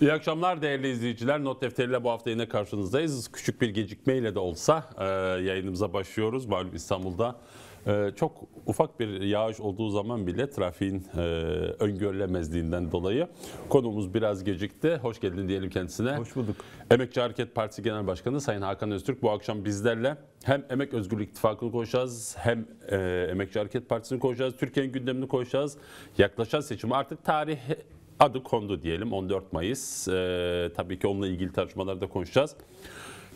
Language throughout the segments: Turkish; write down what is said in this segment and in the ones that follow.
İyi akşamlar değerli izleyiciler. Not defteriyle bu hafta yine karşınızdayız. Küçük bir gecikmeyle de olsa e, yayınımıza başlıyoruz. Malum İstanbul'da e, çok ufak bir yağış olduğu zaman bile trafiğin e, öngörülemezliğinden dolayı konumuz biraz gecikti. Hoş geldin diyelim kendisine. Hoş bulduk. Emekçi Hareket Partisi Genel Başkanı Sayın Hakan Öztürk bu akşam bizlerle hem Emek Özgürlük İttifakı'nı konuşacağız, hem e, Emekçi Hareket Partisi'ni konuşacağız, Türkiye'nin gündemini konuşacağız. Yaklaşan seçim artık tarih adı kondu diyelim 14 Mayıs. E, tabii ki onunla ilgili tartışmalarda konuşacağız.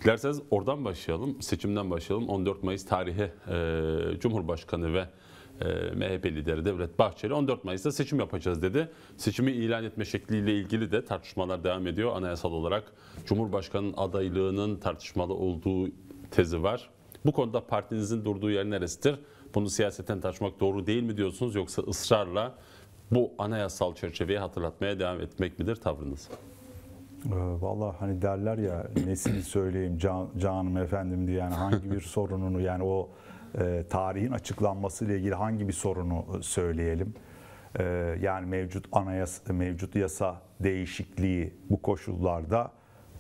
Dilerseniz oradan başlayalım, seçimden başlayalım. 14 Mayıs tarihi e, Cumhurbaşkanı ve e, MHP lideri Devlet Bahçeli 14 Mayıs'ta seçim yapacağız dedi. Seçimi ilan etme şekliyle ilgili de tartışmalar devam ediyor. Anayasal olarak Cumhurbaşkanı'nın adaylığının tartışmalı olduğu tezi var. Bu konuda partinizin durduğu yer neresidir? Bunu siyaseten tartışmak doğru değil mi diyorsunuz yoksa ısrarla bu anayasal çerçeveyi hatırlatmaya devam etmek midir tavrınız? Ee, Valla hani derler ya nesini söyleyeyim can, canım efendim diye yani hangi bir sorununu yani o e, tarihin açıklanması ile ilgili hangi bir sorunu e, söyleyelim. E, yani mevcut anayasa mevcut yasa değişikliği bu koşullarda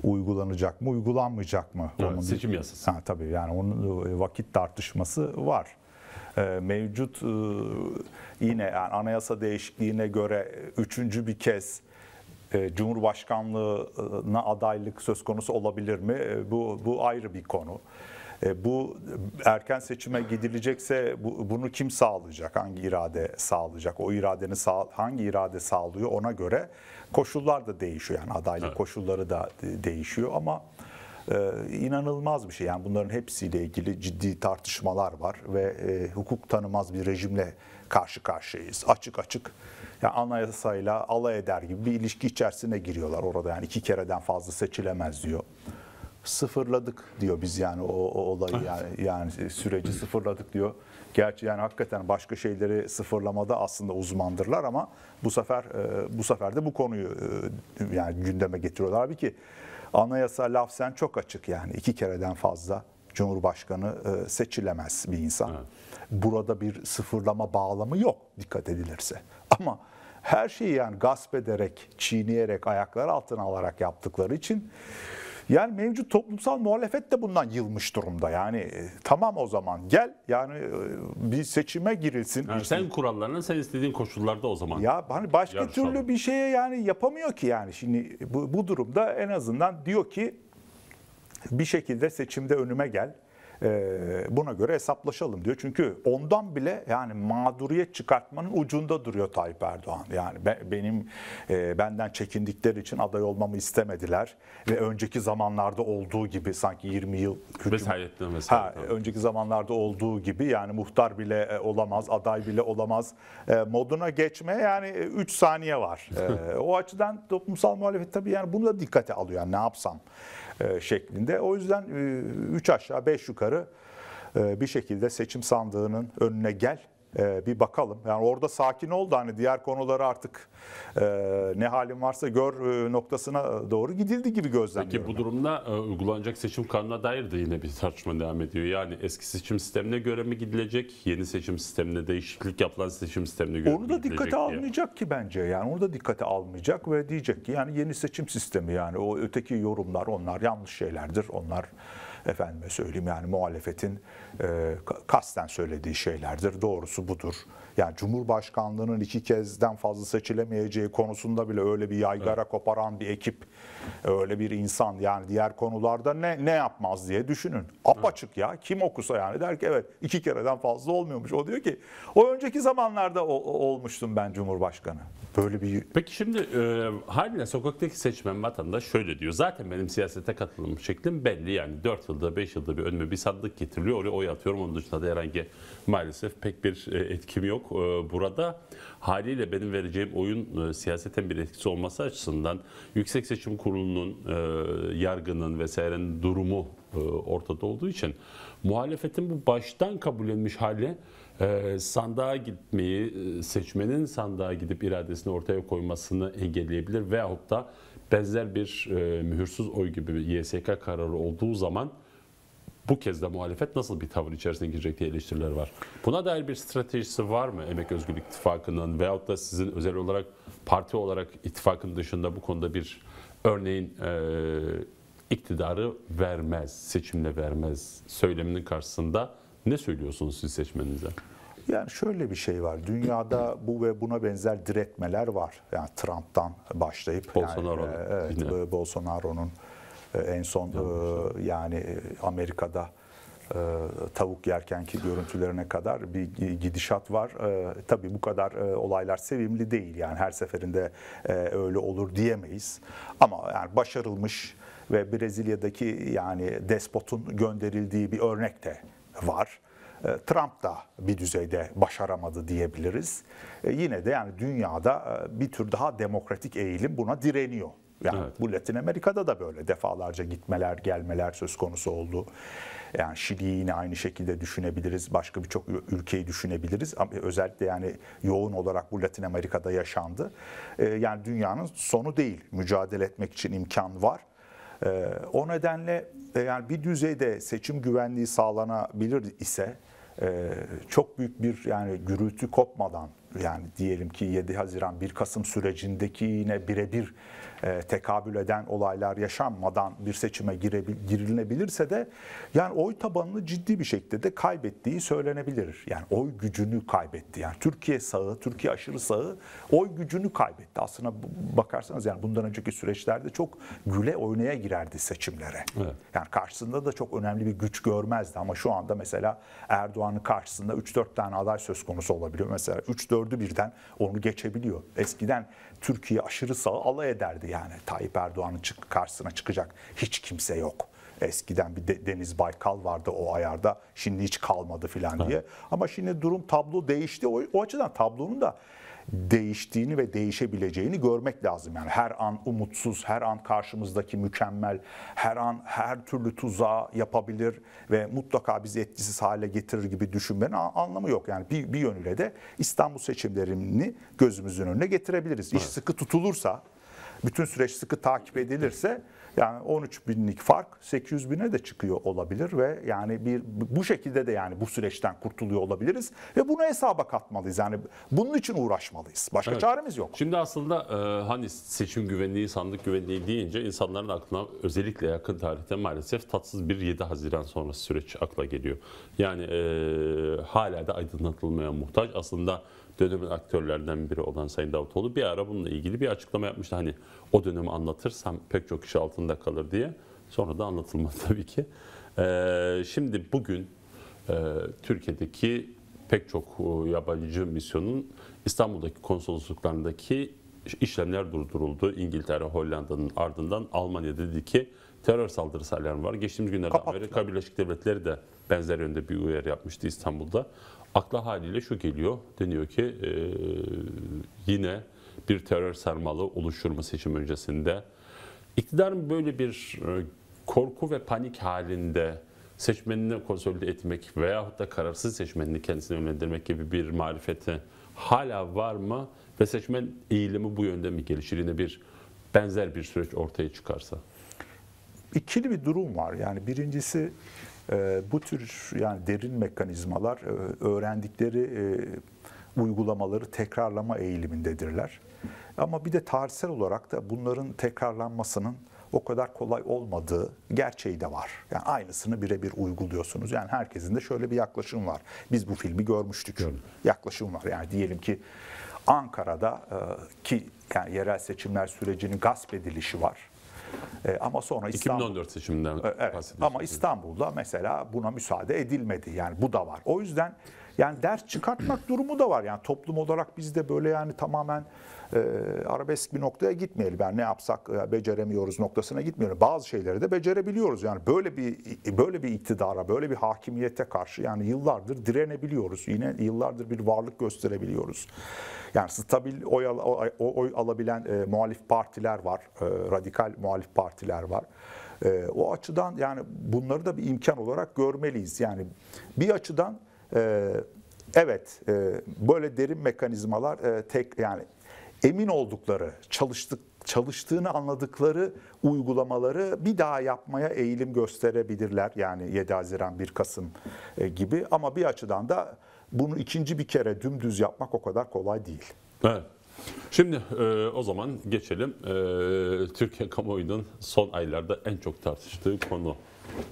uygulanacak mı uygulanmayacak mı? Evet, onun, seçim yasası. Ha, tabii yani onun e, vakit tartışması var. E, mevcut e, yine yani anayasa değişikliğine göre üçüncü bir kez e, Cumhurbaşkanlığına adaylık söz konusu olabilir mi? Bu, bu ayrı bir konu. Bu erken seçime gidilecekse bunu kim sağlayacak? Hangi irade sağlayacak? O iradeni sağ, hangi irade sağlıyor ona göre koşullar da değişiyor. Yani adaylık evet. koşulları da değişiyor ama ee, inanılmaz bir şey. Yani bunların hepsiyle ilgili ciddi tartışmalar var ve e, hukuk tanımaz bir rejimle karşı karşıyayız. Açık açık yani anayasayla alay eder gibi bir ilişki içerisine giriyorlar orada. Yani iki kereden fazla seçilemez diyor sıfırladık diyor biz yani o, o olayı yani yani süreci sıfırladık diyor. Gerçi yani hakikaten başka şeyleri sıfırlamada aslında uzmandırlar ama bu sefer e, bu sefer de bu konuyu e, yani gündeme getiriyorlar. Halbuki ki Anayasa lafzen çok açık yani iki kereden fazla Cumhurbaşkanı e, seçilemez bir insan. Evet. Burada bir sıfırlama bağlamı yok dikkat edilirse. Ama her şeyi yani gasp ederek, çiğneyerek, ayaklar altına alarak yaptıkları için yani mevcut toplumsal muhalefet de bundan yılmış durumda. Yani e, tamam o zaman gel yani e, bir seçime girilsin. Yani sen kurallarına sen istediğin koşullarda o zaman. Ya hani başka yarışalım. türlü bir şeye yani yapamıyor ki yani. Şimdi bu, bu durumda en azından diyor ki bir şekilde seçimde önüme gel. Ee, buna göre hesaplaşalım diyor. Çünkü ondan bile yani mağduriyet çıkartmanın ucunda duruyor Tayyip Erdoğan. Yani benim e, benden çekindikleri için aday olmamı istemediler ve önceki zamanlarda olduğu gibi sanki 20 yıl hücum, mesela. Ha, önceki zamanlarda olduğu gibi yani muhtar bile e, olamaz, aday bile olamaz e, moduna geçmeye yani 3 saniye var. o açıdan toplumsal muhalefet tabii yani bunu da dikkate alıyor. Yani ne yapsam? E, şeklinde. O yüzden 3 e, aşağı 5 yukarı e, bir şekilde seçim sandığının önüne gel e, bir bakalım. Yani orada sakin ol da hani diğer konuları artık e, ne halin varsa gör e, noktasına doğru gidildi gibi gözlemliyorum. Peki bu durumda e, uygulanacak seçim kanuna dair de yine bir tartışma devam ediyor. Yani eski seçim sistemine göre mi gidilecek? Yeni seçim sistemine değişiklik yapılan seçim sistemine göre Onu da dikkate diye. almayacak ki bence. Yani onu da dikkate almayacak ve diyecek ki yani yeni seçim sistemi yani o öteki yorumlar onlar yanlış şeylerdir. Onlar efendime söyleyeyim yani muhalefetin e, kasten söylediği şeylerdir. Doğrusu budur. Yani Cumhurbaşkanlığının iki kezden fazla seçilemeyeceği konusunda bile öyle bir yaygara evet. koparan bir ekip, öyle bir insan yani diğer konularda ne ne yapmaz diye düşünün. Apaçık ya kim okusa yani der ki evet iki kereden fazla olmuyormuş. O diyor ki o önceki zamanlarda o, olmuştum ben Cumhurbaşkanı. Böyle bir Peki şimdi e, haliyle sokaktaki seçmen vatandaş şöyle diyor. Zaten benim siyasete katılım şeklim belli. Yani 4 yılda 5 yılda bir önüme bir sandık getiriliyor. Oraya oy atıyorum. Onun dışında da herhangi maalesef pek bir e, etkim yok. E, burada haliyle benim vereceğim oyun e, siyaseten bir etkisi olması açısından Yüksek Seçim Kurulu'nun, e, yargının vesairenin durumu e, ortada olduğu için muhalefetin bu baştan kabul edilmiş hali e, sandığa gitmeyi, e, seçmenin sandığa gidip iradesini ortaya koymasını engelleyebilir veyahut da benzer bir e, mühürsüz oy gibi bir YSK kararı olduğu zaman bu kez de muhalefet nasıl bir tavır içerisine girecek diye eleştiriler var. Buna dair bir stratejisi var mı Emek Özgürlük İttifakı'nın veyahut da sizin özel olarak parti olarak ittifakın dışında bu konuda bir örneğin e, iktidarı vermez, seçimle vermez söyleminin karşısında ne söylüyorsunuz siz seçmeninize? Yani şöyle bir şey var. Dünyada bu ve buna benzer diretmeler var. Yani Trump'tan başlayıp Bolsonaro'nun yani, e, evet, yine. E, e, en son Yanlışlar. yani Amerika'da tavuk yerkenki görüntülerine kadar bir gidişat var. Tabii bu kadar olaylar sevimli değil yani her seferinde öyle olur diyemeyiz. Ama yani başarılmış ve Brezilya'daki yani despotun gönderildiği bir örnek de var. E, Trump da bir düzeyde başaramadı diyebiliriz. E, yine de yani dünyada e, bir tür daha demokratik eğilim buna direniyor. Yani evet. bu Latin Amerika'da da böyle defalarca gitmeler, gelmeler söz konusu oldu. Yani Şili'yi yine aynı şekilde düşünebiliriz. Başka birçok ülkeyi düşünebiliriz. Özellikle yani yoğun olarak bu Latin Amerika'da yaşandı. Yani dünyanın sonu değil. Mücadele etmek için imkan var. Ee, o nedenle e, yani bir düzeyde seçim güvenliği sağlanabilir ise e, çok büyük bir yani gürültü kopmadan yani diyelim ki 7 Haziran 1 Kasım sürecindeki yine birebir e, tekabül eden olaylar yaşanmadan bir seçime girilebilirse de yani oy tabanını ciddi bir şekilde de kaybettiği söylenebilir. Yani oy gücünü kaybetti. Yani Türkiye sağı, Türkiye aşırı sağı oy gücünü kaybetti. Aslına bakarsanız yani bundan önceki süreçlerde çok güle oynaya girerdi seçimlere. Evet. Yani karşısında da çok önemli bir güç görmezdi ama şu anda mesela Erdoğan'ın karşısında 3-4 tane aday söz konusu olabiliyor. Mesela 3-4'ü birden onu geçebiliyor. Eskiden Türkiye aşırı sağ alay ederdi yani. Tayyip Erdoğan'ın çık karşısına çıkacak hiç kimse yok. Eskiden bir Deniz Baykal vardı o ayarda. Şimdi hiç kalmadı filan diye. Ama şimdi durum tablo değişti. O, o açıdan tablonun da değiştiğini ve değişebileceğini görmek lazım. Yani her an umutsuz, her an karşımızdaki mükemmel, her an her türlü tuzağı yapabilir ve mutlaka bizi etkisiz hale getirir gibi düşünmenin anlamı yok. Yani bir, bir yönüyle de İstanbul seçimlerini gözümüzün önüne getirebiliriz. İş evet. sıkı tutulursa, bütün süreç sıkı takip edilirse yani 13 binlik fark 800 bine de çıkıyor olabilir ve yani bir bu şekilde de yani bu süreçten kurtuluyor olabiliriz ve bunu hesaba katmalıyız. Yani bunun için uğraşmalıyız. Başka evet. çaremiz yok. Şimdi aslında e, hani seçim güvenliği, sandık güvenliği deyince insanların aklına özellikle yakın tarihte maalesef tatsız bir 7 Haziran sonrası süreç akla geliyor. Yani e, hala da aydınlatılmaya muhtaç. Aslında dönemin aktörlerden biri olan Sayın Davutoğlu bir ara bununla ilgili bir açıklama yapmıştı. Hani o dönemi anlatırsam pek çok kişi altında kalır diye. Sonra da anlatılmadı tabii ki. Ee, şimdi bugün e, Türkiye'deki pek çok e, yabancı misyonun İstanbul'daki konsolosluklarındaki işlemler durduruldu. İngiltere, Hollanda'nın ardından Almanya dedi ki terör saldırısı alarmı var. Geçtiğimiz günlerde Amerika Birleşik Devletleri de benzer yönde bir uyarı yapmıştı İstanbul'da. Akla haliyle şu geliyor, deniyor ki e, yine bir terör sarmalı oluşturma seçim öncesinde. İktidarın böyle bir e, korku ve panik halinde seçmenini konsolide etmek veyahut da kararsız seçmenini kendisine yönlendirmek gibi bir marifeti hala var mı? Ve seçmen eğilimi bu yönde mi gelişir? Yine bir benzer bir süreç ortaya çıkarsa. İkili bir durum var. Yani birincisi ee, bu tür yani derin mekanizmalar e, öğrendikleri e, uygulamaları tekrarlama eğilimindedirler. Ama bir de tarihsel olarak da bunların tekrarlanmasının o kadar kolay olmadığı gerçeği de var. Yani aynısını birebir uyguluyorsunuz. Yani herkesin de şöyle bir yaklaşım var. Biz bu filmi görmüştük. Gördüm. Yaklaşım var. Yani diyelim ki Ankara'da e, ki yani yerel seçimler sürecinin gasp edilişi var. E, ama sonra İstanbul, 2014 seçiminden e, evet, Ama İstanbul'da mesela buna müsaade edilmedi. Yani bu da var. O yüzden yani ders çıkartmak durumu da var. Yani toplum olarak biz de böyle yani tamamen e, arabesk bir noktaya gitmeyelim. Yani ne yapsak e, beceremiyoruz noktasına gitmiyoruz. Bazı şeyleri de becerebiliyoruz. Yani böyle bir böyle bir iktidara, böyle bir hakimiyete karşı yani yıllardır direnebiliyoruz. Yine yıllardır bir varlık gösterebiliyoruz. Yani stabil oy, al, oy, oy alabilen e, muhalif partiler var. E, radikal muhalif partiler var. E, o açıdan yani bunları da bir imkan olarak görmeliyiz. Yani bir açıdan ee, evet, e, böyle derin mekanizmalar e, tek yani emin oldukları, çalıştık çalıştığını anladıkları uygulamaları bir daha yapmaya eğilim gösterebilirler. Yani 7 Haziran 1 Kasım e, gibi ama bir açıdan da bunu ikinci bir kere dümdüz yapmak o kadar kolay değil. Evet. Şimdi e, o zaman geçelim e, Türkiye kamuoyunun son aylarda en çok tartıştığı konu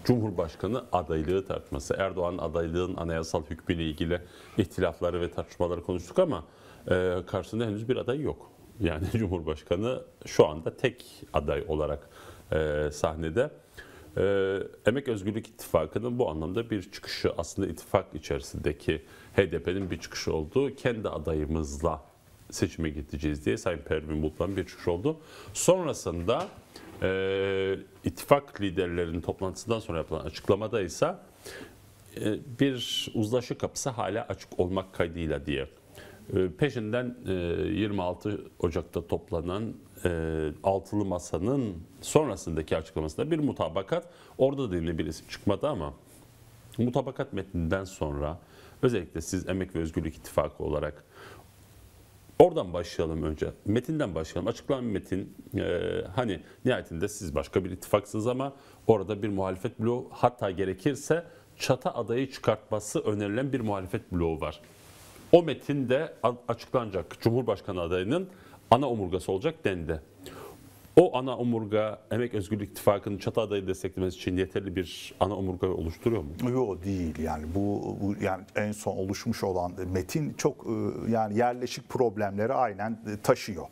Cumhurbaşkanı adaylığı tartışması. Erdoğan adaylığın anayasal hükmüyle ilgili ihtilafları ve tartışmaları konuştuk ama e, karşısında henüz bir aday yok. Yani Cumhurbaşkanı şu anda tek aday olarak e, sahnede. E, Emek Özgürlük İttifakı'nın bu anlamda bir çıkışı aslında ittifak içerisindeki HDP'nin bir çıkışı olduğu kendi adayımızla seçime gideceğiz diye Sayın Pervin Bulut'tan bir çıkış oldu. Sonrasında e, ittifak liderlerinin toplantısından sonra yapılan açıklamada ise e, bir uzlaşı kapısı hala açık olmak kaydıyla diye. E, peşinden e, 26 Ocak'ta toplanan e, altılı masanın sonrasındaki açıklamasında bir mutabakat orada da yine bir isim çıkmadı ama mutabakat metninden sonra özellikle siz Emek ve Özgürlük İttifakı olarak Oradan başlayalım önce. Metinden başlayalım. Açıklanan metin e, hani nihayetinde siz başka bir ittifaksınız ama orada bir muhalefet bloğu hatta gerekirse çata adayı çıkartması önerilen bir muhalefet bloğu var. O metinde açıklanacak Cumhurbaşkanı adayının ana omurgası olacak dendi. O ana omurga Emek Özgürlük İttifakı'nın çatı adayı desteklemesi için yeterli bir ana omurga oluşturuyor mu? Yok değil yani bu, bu yani en son oluşmuş olan metin çok e, yani yerleşik problemleri aynen taşıyor.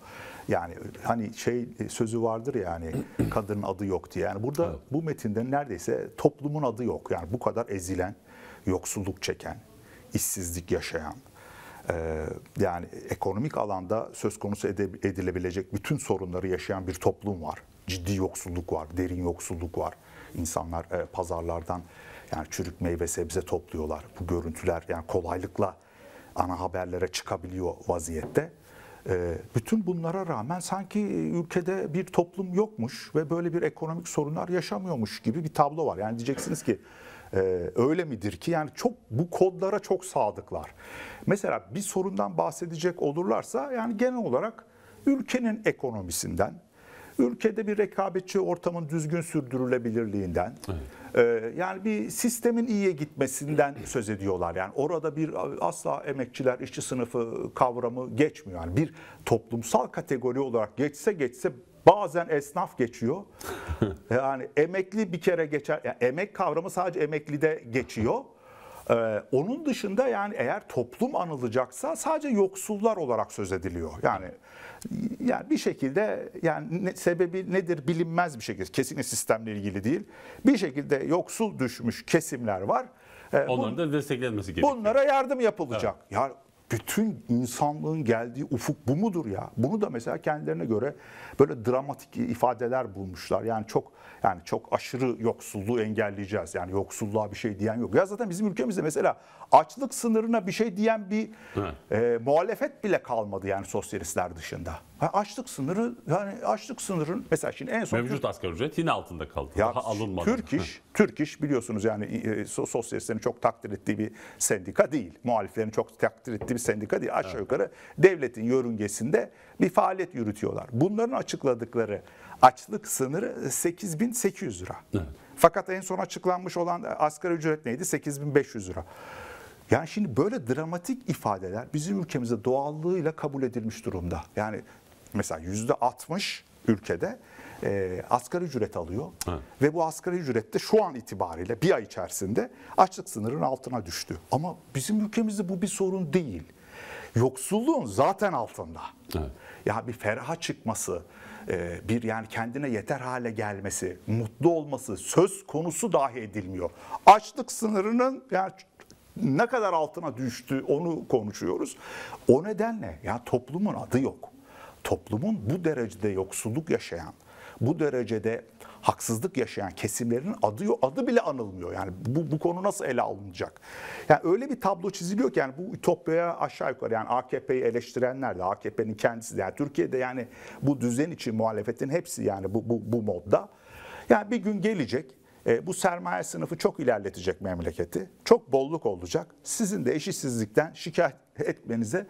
Yani hani şey sözü vardır yani kadının adı yok diye. Yani burada evet. bu metinde neredeyse toplumun adı yok. Yani bu kadar ezilen, yoksulluk çeken, işsizlik yaşayan, ee, yani ekonomik alanda söz konusu edilebilecek bütün sorunları yaşayan bir toplum var. Ciddi yoksulluk var, derin yoksulluk var. İnsanlar e, pazarlardan yani çürük meyve sebze topluyorlar. Bu görüntüler yani kolaylıkla ana haberlere çıkabiliyor vaziyette. Ee, bütün bunlara rağmen sanki ülkede bir toplum yokmuş ve böyle bir ekonomik sorunlar yaşamıyormuş gibi bir tablo var. Yani diyeceksiniz ki ee, öyle midir ki yani çok bu kodlara çok sadıklar. Mesela bir sorundan bahsedecek olurlarsa yani genel olarak ülkenin ekonomisinden, ülkede bir rekabetçi ortamın düzgün sürdürülebilirliğinden, evet. e, yani bir sistemin iyiye gitmesinden söz ediyorlar. Yani orada bir asla emekçiler, işçi sınıfı kavramı geçmiyor. Yani bir toplumsal kategori olarak geçse geçse Bazen esnaf geçiyor. yani emekli bir kere geçer. Yani emek kavramı sadece emeklide geçiyor. Ee, onun dışında yani eğer toplum anılacaksa sadece yoksullar olarak söz ediliyor. Yani yani bir şekilde yani ne, sebebi nedir bilinmez bir şekilde. Kesinlikle sistemle ilgili değil. Bir şekilde yoksul düşmüş kesimler var. Ee, Onların bun, da desteklenmesi gerekiyor. Bunlara yardım yapılacak. Evet. Ya bütün insanlığın geldiği ufuk bu mudur ya? Bunu da mesela kendilerine göre böyle dramatik ifadeler bulmuşlar. Yani çok yani çok aşırı yoksulluğu engelleyeceğiz. Yani yoksulluğa bir şey diyen yok. Ya zaten bizim ülkemizde mesela açlık sınırına bir şey diyen bir e, muhalefet bile kalmadı yani sosyalistler dışında. Ha, açlık sınırı yani açlık sınırın mesela şimdi en son mevcut asgari ücret yine altında kaldı. Ya, Daha alınmadı. Türk iş, Türk iş biliyorsunuz yani e, sosyalistlerin çok takdir ettiği bir sendika değil. Muhaliflerin çok takdir ettiği bir sendika değil. Aşağı evet. yukarı devletin yörüngesinde bir faaliyet yürütüyorlar. Bunların açıkladıkları açlık sınırı 8800 lira. Evet. Fakat en son açıklanmış olan asgari ücret neydi? 8500 lira. Yani şimdi böyle dramatik ifadeler bizim ülkemizde doğallığıyla kabul edilmiş durumda. Yani mesela yüzde 60 ülkede e, asgari ücret alıyor evet. ve bu asgari ücret de şu an itibariyle bir ay içerisinde açlık sınırının altına düştü. Ama bizim ülkemizde bu bir sorun değil. Yoksulluğun zaten altında. Evet. Ya bir feraha çıkması, e, bir yani kendine yeter hale gelmesi, mutlu olması söz konusu dahi edilmiyor. Açlık sınırının yani ne kadar altına düştü onu konuşuyoruz. O nedenle ya toplumun adı yok. Toplumun bu derecede yoksulluk yaşayan, bu derecede haksızlık yaşayan kesimlerin adı adı bile anılmıyor. Yani bu, bu konu nasıl ele alınacak? Yani öyle bir tablo çiziliyor ki yani bu ütopyaya aşağı yukarı yani AKP'yi eleştirenler de AKP'nin kendisi de yani Türkiye'de yani bu düzen için muhalefetin hepsi yani bu, bu, bu modda. Yani bir gün gelecek e, bu sermaye sınıfı çok ilerletecek memleketi. Çok bolluk olacak. Sizin de eşitsizlikten şikayet etmenize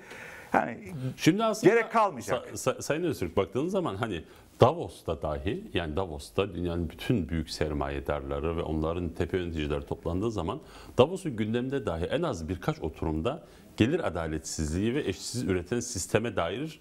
yani Şimdi aslında gerek kalmayacak. Sa, sa, Sayın Öztürk baktığınız zaman hani Davos'ta dahi yani Davos'ta dünyanın bütün büyük sermayedarları ve onların tepe yöneticileri toplandığı zaman Davos'un gündemde dahi en az birkaç oturumda gelir adaletsizliği ve eşitsizliği üreten sisteme dair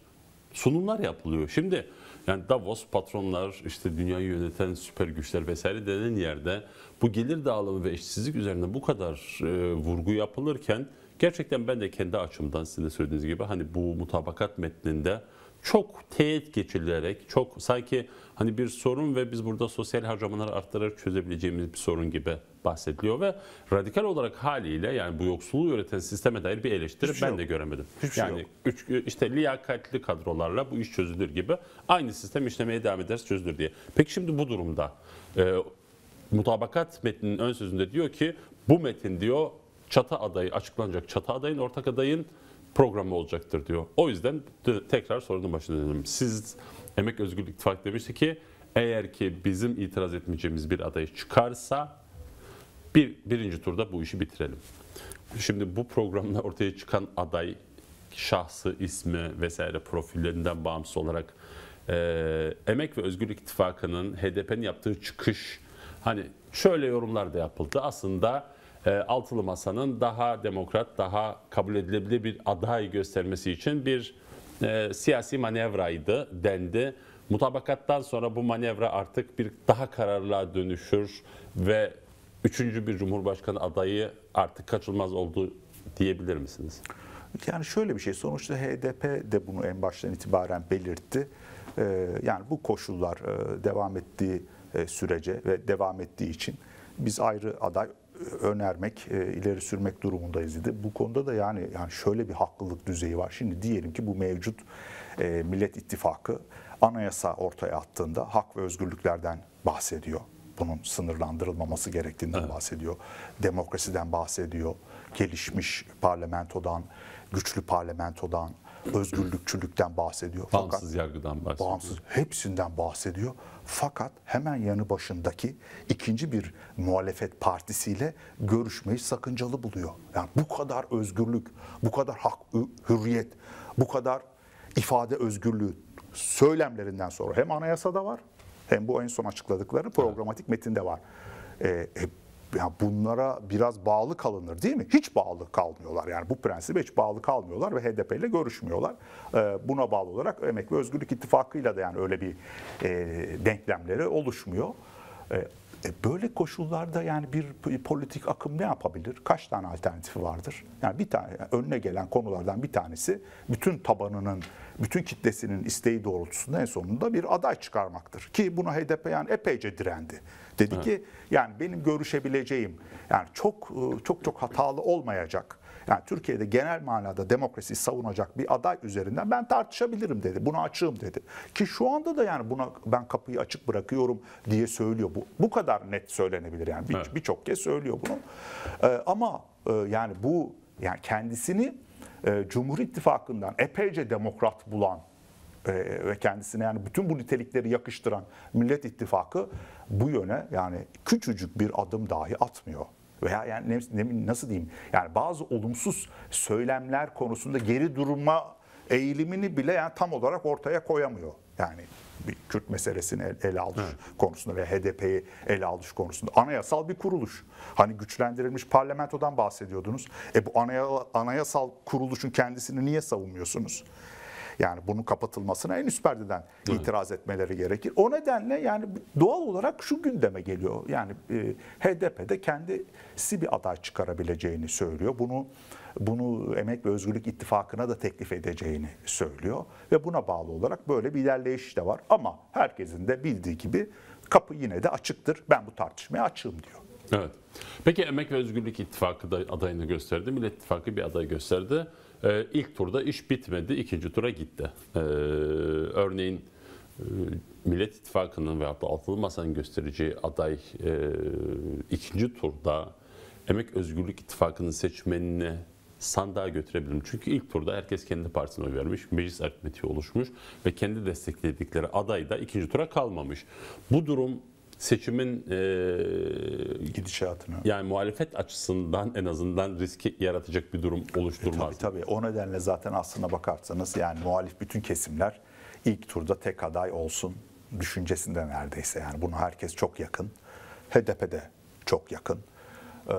sunumlar yapılıyor. Şimdi yani Davos patronlar, işte dünyayı yöneten süper güçler vesaire denen yerde bu gelir dağılımı ve eşitsizlik üzerine bu kadar e, vurgu yapılırken gerçekten ben de kendi açımdan sizin de söylediğiniz gibi hani bu mutabakat metninde çok teğet geçilerek, çok sanki hani bir sorun ve biz burada sosyal harcamaları arttırarak çözebileceğimiz bir sorun gibi bahsediliyor ve radikal olarak haliyle yani bu yoksulluğu yöneten sisteme dair bir eleştiri Hiçbir şey ben şey de göremedim. Hiçbir şey yani şey yok. üç, işte liyakatli kadrolarla bu iş çözülür gibi aynı sistem işlemeye devam ederse çözülür diye. Peki şimdi bu durumda e, mutabakat metninin ön sözünde diyor ki bu metin diyor çatı adayı açıklanacak çatı adayın ortak adayın programı olacaktır diyor. O yüzden tekrar sorunun başına dönelim. Siz Emek Özgürlük İttifakı demişti ki eğer ki bizim itiraz etmeyeceğimiz bir aday çıkarsa bir, birinci turda bu işi bitirelim. Şimdi bu programda ortaya çıkan aday şahsı, ismi vesaire profillerinden bağımsız olarak e, Emek ve Özgürlük İttifakı'nın HDP'nin yaptığı çıkış hani şöyle yorumlar da yapıldı. Aslında e, altılı masanın daha demokrat, daha kabul edilebilir bir aday göstermesi için bir e, siyasi manevraydı dendi. Mutabakattan sonra bu manevra artık bir daha kararlılığa dönüşür ve üçüncü bir cumhurbaşkanı adayı artık kaçılmaz oldu diyebilir misiniz? Yani şöyle bir şey sonuçta HDP de bunu en baştan itibaren belirtti. E, yani bu koşullar e, devam ettiği sürece ve devam ettiği için biz ayrı aday önermek, e, ileri sürmek durumundayız dedi. Bu konuda da yani, yani şöyle bir haklılık düzeyi var. Şimdi diyelim ki bu mevcut e, Millet İttifakı anayasa ortaya attığında hak ve özgürlüklerden bahsediyor. Bunun sınırlandırılmaması gerektiğinden evet. bahsediyor. Demokrasiden bahsediyor. Gelişmiş parlamentodan, güçlü parlamentodan, özgürlükçülükten bahsediyor. Bağımsız Fakat, yargıdan bahsediyor. Bağımsız hepsinden bahsediyor. Fakat hemen yanı başındaki ikinci bir muhalefet partisiyle görüşmeyi sakıncalı buluyor. Yani bu kadar özgürlük, bu kadar hak, hürriyet, bu kadar ifade özgürlüğü söylemlerinden sonra hem anayasada var hem bu en son açıkladıkları programatik metinde var. Ee, e, ya bunlara biraz bağlı kalınır değil mi? Hiç bağlı kalmıyorlar. Yani bu prensibe hiç bağlı kalmıyorlar ve HDP ile görüşmüyorlar. Ee, buna bağlı olarak Emek ve Özgürlük İttifakı'yla da yani öyle bir e, denklemleri oluşmuyor. Ee, e, böyle koşullarda yani bir politik akım ne yapabilir? Kaç tane alternatifi vardır? Yani bir tane önüne gelen konulardan bir tanesi bütün tabanının bütün kitlesinin isteği doğrultusunda en sonunda bir aday çıkarmaktır. Ki buna HDP yani epeyce direndi. Dedi evet. ki yani benim görüşebileceğim yani çok e, çok çok hatalı olmayacak yani Türkiye'de genel manada demokrasiyi savunacak bir aday üzerinden ben tartışabilirim dedi. Buna açığım dedi. Ki şu anda da yani buna ben kapıyı açık bırakıyorum diye söylüyor. Bu, bu kadar net söylenebilir yani birçok evet. bir, kez söylüyor bunu. Ee, ama e, yani bu yani kendisini e, Cumhur İttifakı'ndan epeyce demokrat bulan e, ve kendisine yani bütün bu nitelikleri yakıştıran Millet İttifakı bu yöne yani küçücük bir adım dahi atmıyor. Veya yani nasıl diyeyim yani bazı olumsuz söylemler konusunda geri durma eğilimini bile yani tam olarak ortaya koyamıyor. Yani bir Kürt meselesini el, ele alış evet. konusunda ve HDP'yi ele alış konusunda. Anayasal bir kuruluş. Hani güçlendirilmiş parlamentodan bahsediyordunuz. E bu anayasal kuruluşun kendisini niye savunmuyorsunuz? Yani bunun kapatılmasına en üst perdeden evet. itiraz etmeleri gerekir. O nedenle yani doğal olarak şu gündeme geliyor. Yani e, HDP'de kendisi bir aday çıkarabileceğini söylüyor. Bunu bunu Emek ve Özgürlük İttifakı'na da teklif edeceğini söylüyor. Ve buna bağlı olarak böyle bir ilerleyiş de var. Ama herkesin de bildiği gibi kapı yine de açıktır. Ben bu tartışmaya açığım diyor. Evet. Peki Emek ve Özgürlük İttifakı da adayını gösterdi. Millet İttifakı bir aday gösterdi. Ee, ilk turda iş bitmedi. ikinci tura gitti. Ee, örneğin e, Millet İttifakı'nın veyahut da Altılı Masa'nın göstereceği aday e, ikinci turda Emek Özgürlük İttifakı'nın seçmenine sandığa götürebilirim. Çünkü ilk turda herkes kendi partisine oy vermiş. Meclis aritmetiği oluşmuş ve kendi destekledikleri aday da ikinci tura kalmamış. Bu durum seçimin e, gidişatını yani muhalefet açısından en azından riski yaratacak bir durum oluşturmaz. E, tabii tabii. O nedenle zaten aslına bakarsanız yani muhalif bütün kesimler ilk turda tek aday olsun düşüncesinde neredeyse. Yani bunu herkes çok yakın. HDP de çok yakın. Ee,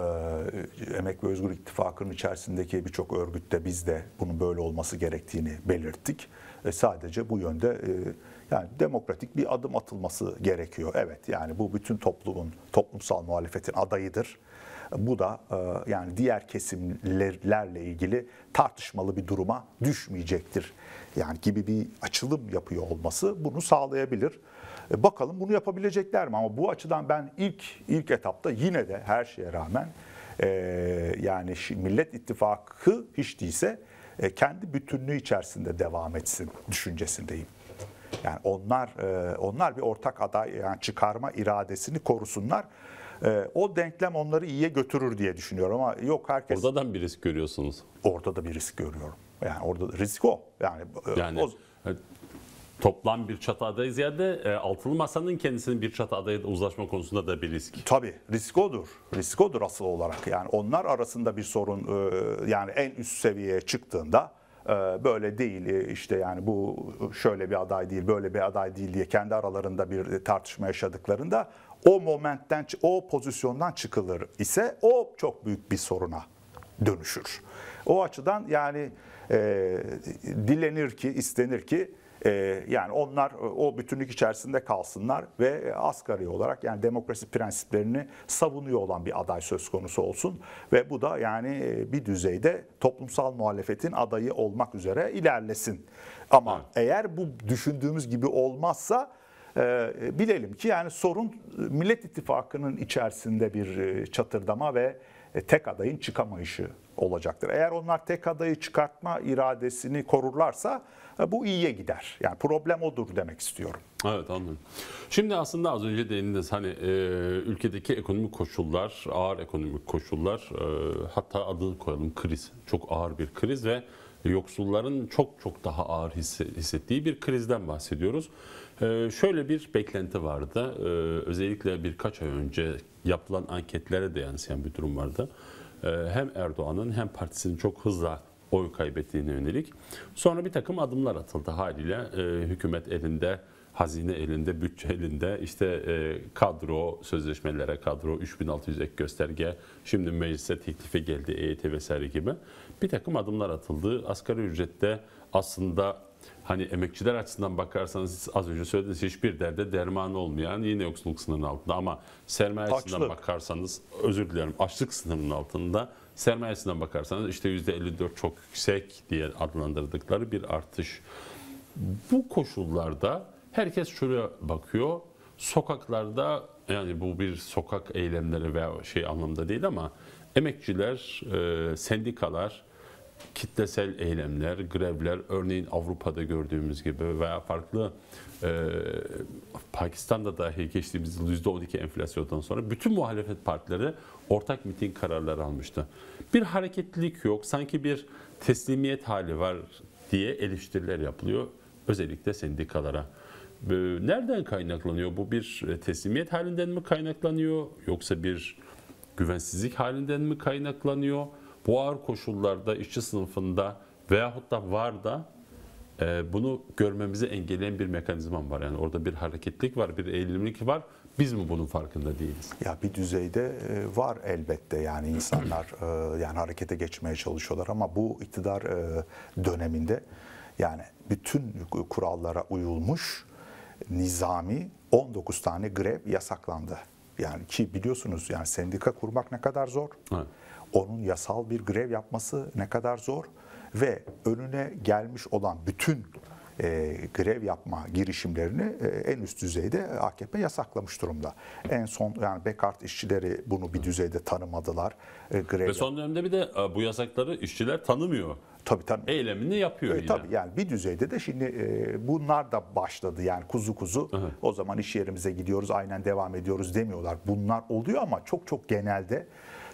Emek ve Özgür İttifakı'nın içerisindeki birçok örgütte biz de bunun böyle olması gerektiğini belirttik. E, sadece bu yönde e, yani demokratik bir adım atılması gerekiyor. Evet yani bu bütün toplumun toplumsal muhalefetin adayıdır. Bu da e, yani diğer kesimlerle ilgili tartışmalı bir duruma düşmeyecektir. Yani gibi bir açılım yapıyor olması bunu sağlayabilir. E, bakalım bunu yapabilecekler mi? Ama bu açıdan ben ilk ilk etapta yine de her şeye rağmen e, yani Millet İttifakı hiç değilse e, kendi bütünlüğü içerisinde devam etsin düşüncesindeyim. Yani onlar e, onlar bir ortak aday yani çıkarma iradesini korusunlar. E, o denklem onları iyiye götürür diye düşünüyorum ama yok herkes... Orada da bir risk görüyorsunuz. Orada da bir risk görüyorum. Yani orada risk o. Yani, e, yani o, toplam bir çatı adayı ziyade e, altılı masanın kendisinin bir çatı adayı uzlaşma konusunda da bir risk. Tabii risk odur. Risk odur asıl olarak. Yani onlar arasında bir sorun e, yani en üst seviyeye çıktığında e, böyle değil e, işte yani bu şöyle bir aday değil böyle bir aday değil diye kendi aralarında bir tartışma yaşadıklarında o momentten o pozisyondan çıkılır ise o çok büyük bir soruna dönüşür. O açıdan yani e, dilenir ki istenir ki ee, yani onlar e, o bütünlük içerisinde kalsınlar ve e, asgari olarak yani demokrasi prensiplerini savunuyor olan bir aday söz konusu olsun. Ve bu da yani e, bir düzeyde toplumsal muhalefetin adayı olmak üzere ilerlesin. Ama evet. eğer bu düşündüğümüz gibi olmazsa e, bilelim ki yani sorun Millet İttifakı'nın içerisinde bir çatırdama ve tek adayın çıkamayışı olacaktır. Eğer onlar tek adayı çıkartma iradesini korurlarsa e, bu iyiye gider. Yani problem odur demek istiyorum. Evet anladım. Şimdi aslında az önce değindiniz hani e, ülkedeki ekonomik koşullar, ağır ekonomik koşullar e, hatta adını koyalım kriz. Çok ağır bir kriz ve yoksulların çok çok daha ağır hissettiği bir krizden bahsediyoruz. E, şöyle bir beklenti vardı. E, özellikle birkaç ay önce yapılan anketlere de yansıyan bir durum vardı. Ee, hem Erdoğan'ın hem partisinin çok hızla oy kaybettiğine yönelik. Sonra bir takım adımlar atıldı haliyle ee, hükümet elinde, hazine elinde, bütçe elinde işte e, kadro sözleşmelere kadro 3600 ek gösterge şimdi meclise teklifi geldi EYT vesaire gibi bir takım adımlar atıldı. Asgari ücrette aslında hani emekçiler açısından bakarsanız az önce söylediğiniz hiçbir derde dermanı olmayan yine yoksulluk sınırının altında ama sermaye açısından bakarsanız özür dilerim açlık sınırının altında açısından bakarsanız işte %54 çok yüksek diye adlandırdıkları bir artış. Bu koşullarda herkes şuraya bakıyor. Sokaklarda yani bu bir sokak eylemleri veya şey anlamda değil ama emekçiler, e, sendikalar kitlesel eylemler, grevler, örneğin Avrupa'da gördüğümüz gibi veya farklı e, Pakistan'da dahi geçtiğimiz %12 enflasyondan sonra bütün muhalefet partileri ortak miting kararları almıştı. Bir hareketlilik yok, sanki bir teslimiyet hali var diye eleştiriler yapılıyor özellikle sendikalara. E, nereden kaynaklanıyor? Bu bir e, teslimiyet halinden mi kaynaklanıyor yoksa bir güvensizlik halinden mi kaynaklanıyor? bu ağır koşullarda işçi sınıfında veyahut da var da e, bunu görmemizi engelleyen bir mekanizmam var. Yani orada bir hareketlik var, bir eğilimlik var. Biz mi bunun farkında değiliz? Ya bir düzeyde e, var elbette yani insanlar e, yani harekete geçmeye çalışıyorlar ama bu iktidar e, döneminde yani bütün kurallara uyulmuş nizami 19 tane grev yasaklandı. Yani ki biliyorsunuz yani sendika kurmak ne kadar zor. Evet onun yasal bir grev yapması ne kadar zor ve önüne gelmiş olan bütün e, grev yapma girişimlerini e, en üst düzeyde AKP yasaklamış durumda. En son yani Bekart işçileri bunu bir düzeyde tanımadılar. E, grev Ve son dönemde bir de e, bu yasakları işçiler tanımıyor. Tabii tabii. Eylemini yapıyor e, yine. Tabii yani bir düzeyde de şimdi e, bunlar da başladı yani kuzu kuzu Hı. o zaman iş yerimize gidiyoruz aynen devam ediyoruz demiyorlar. Bunlar oluyor ama çok çok genelde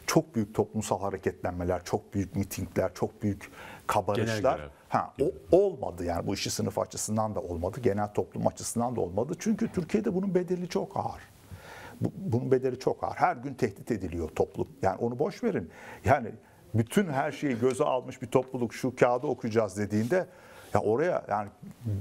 çok büyük toplumsal hareketlenmeler, çok büyük mitingler, çok büyük kabarışlar ha o olmadı yani bu işi sınıf açısından da olmadı, genel toplum açısından da olmadı. Çünkü Türkiye'de bunun bedeli çok ağır. Bu, bunun bedeli çok ağır. Her gün tehdit ediliyor toplum. Yani onu boş verin. Yani bütün her şeyi göze almış bir topluluk şu kağıdı okuyacağız dediğinde ya oraya yani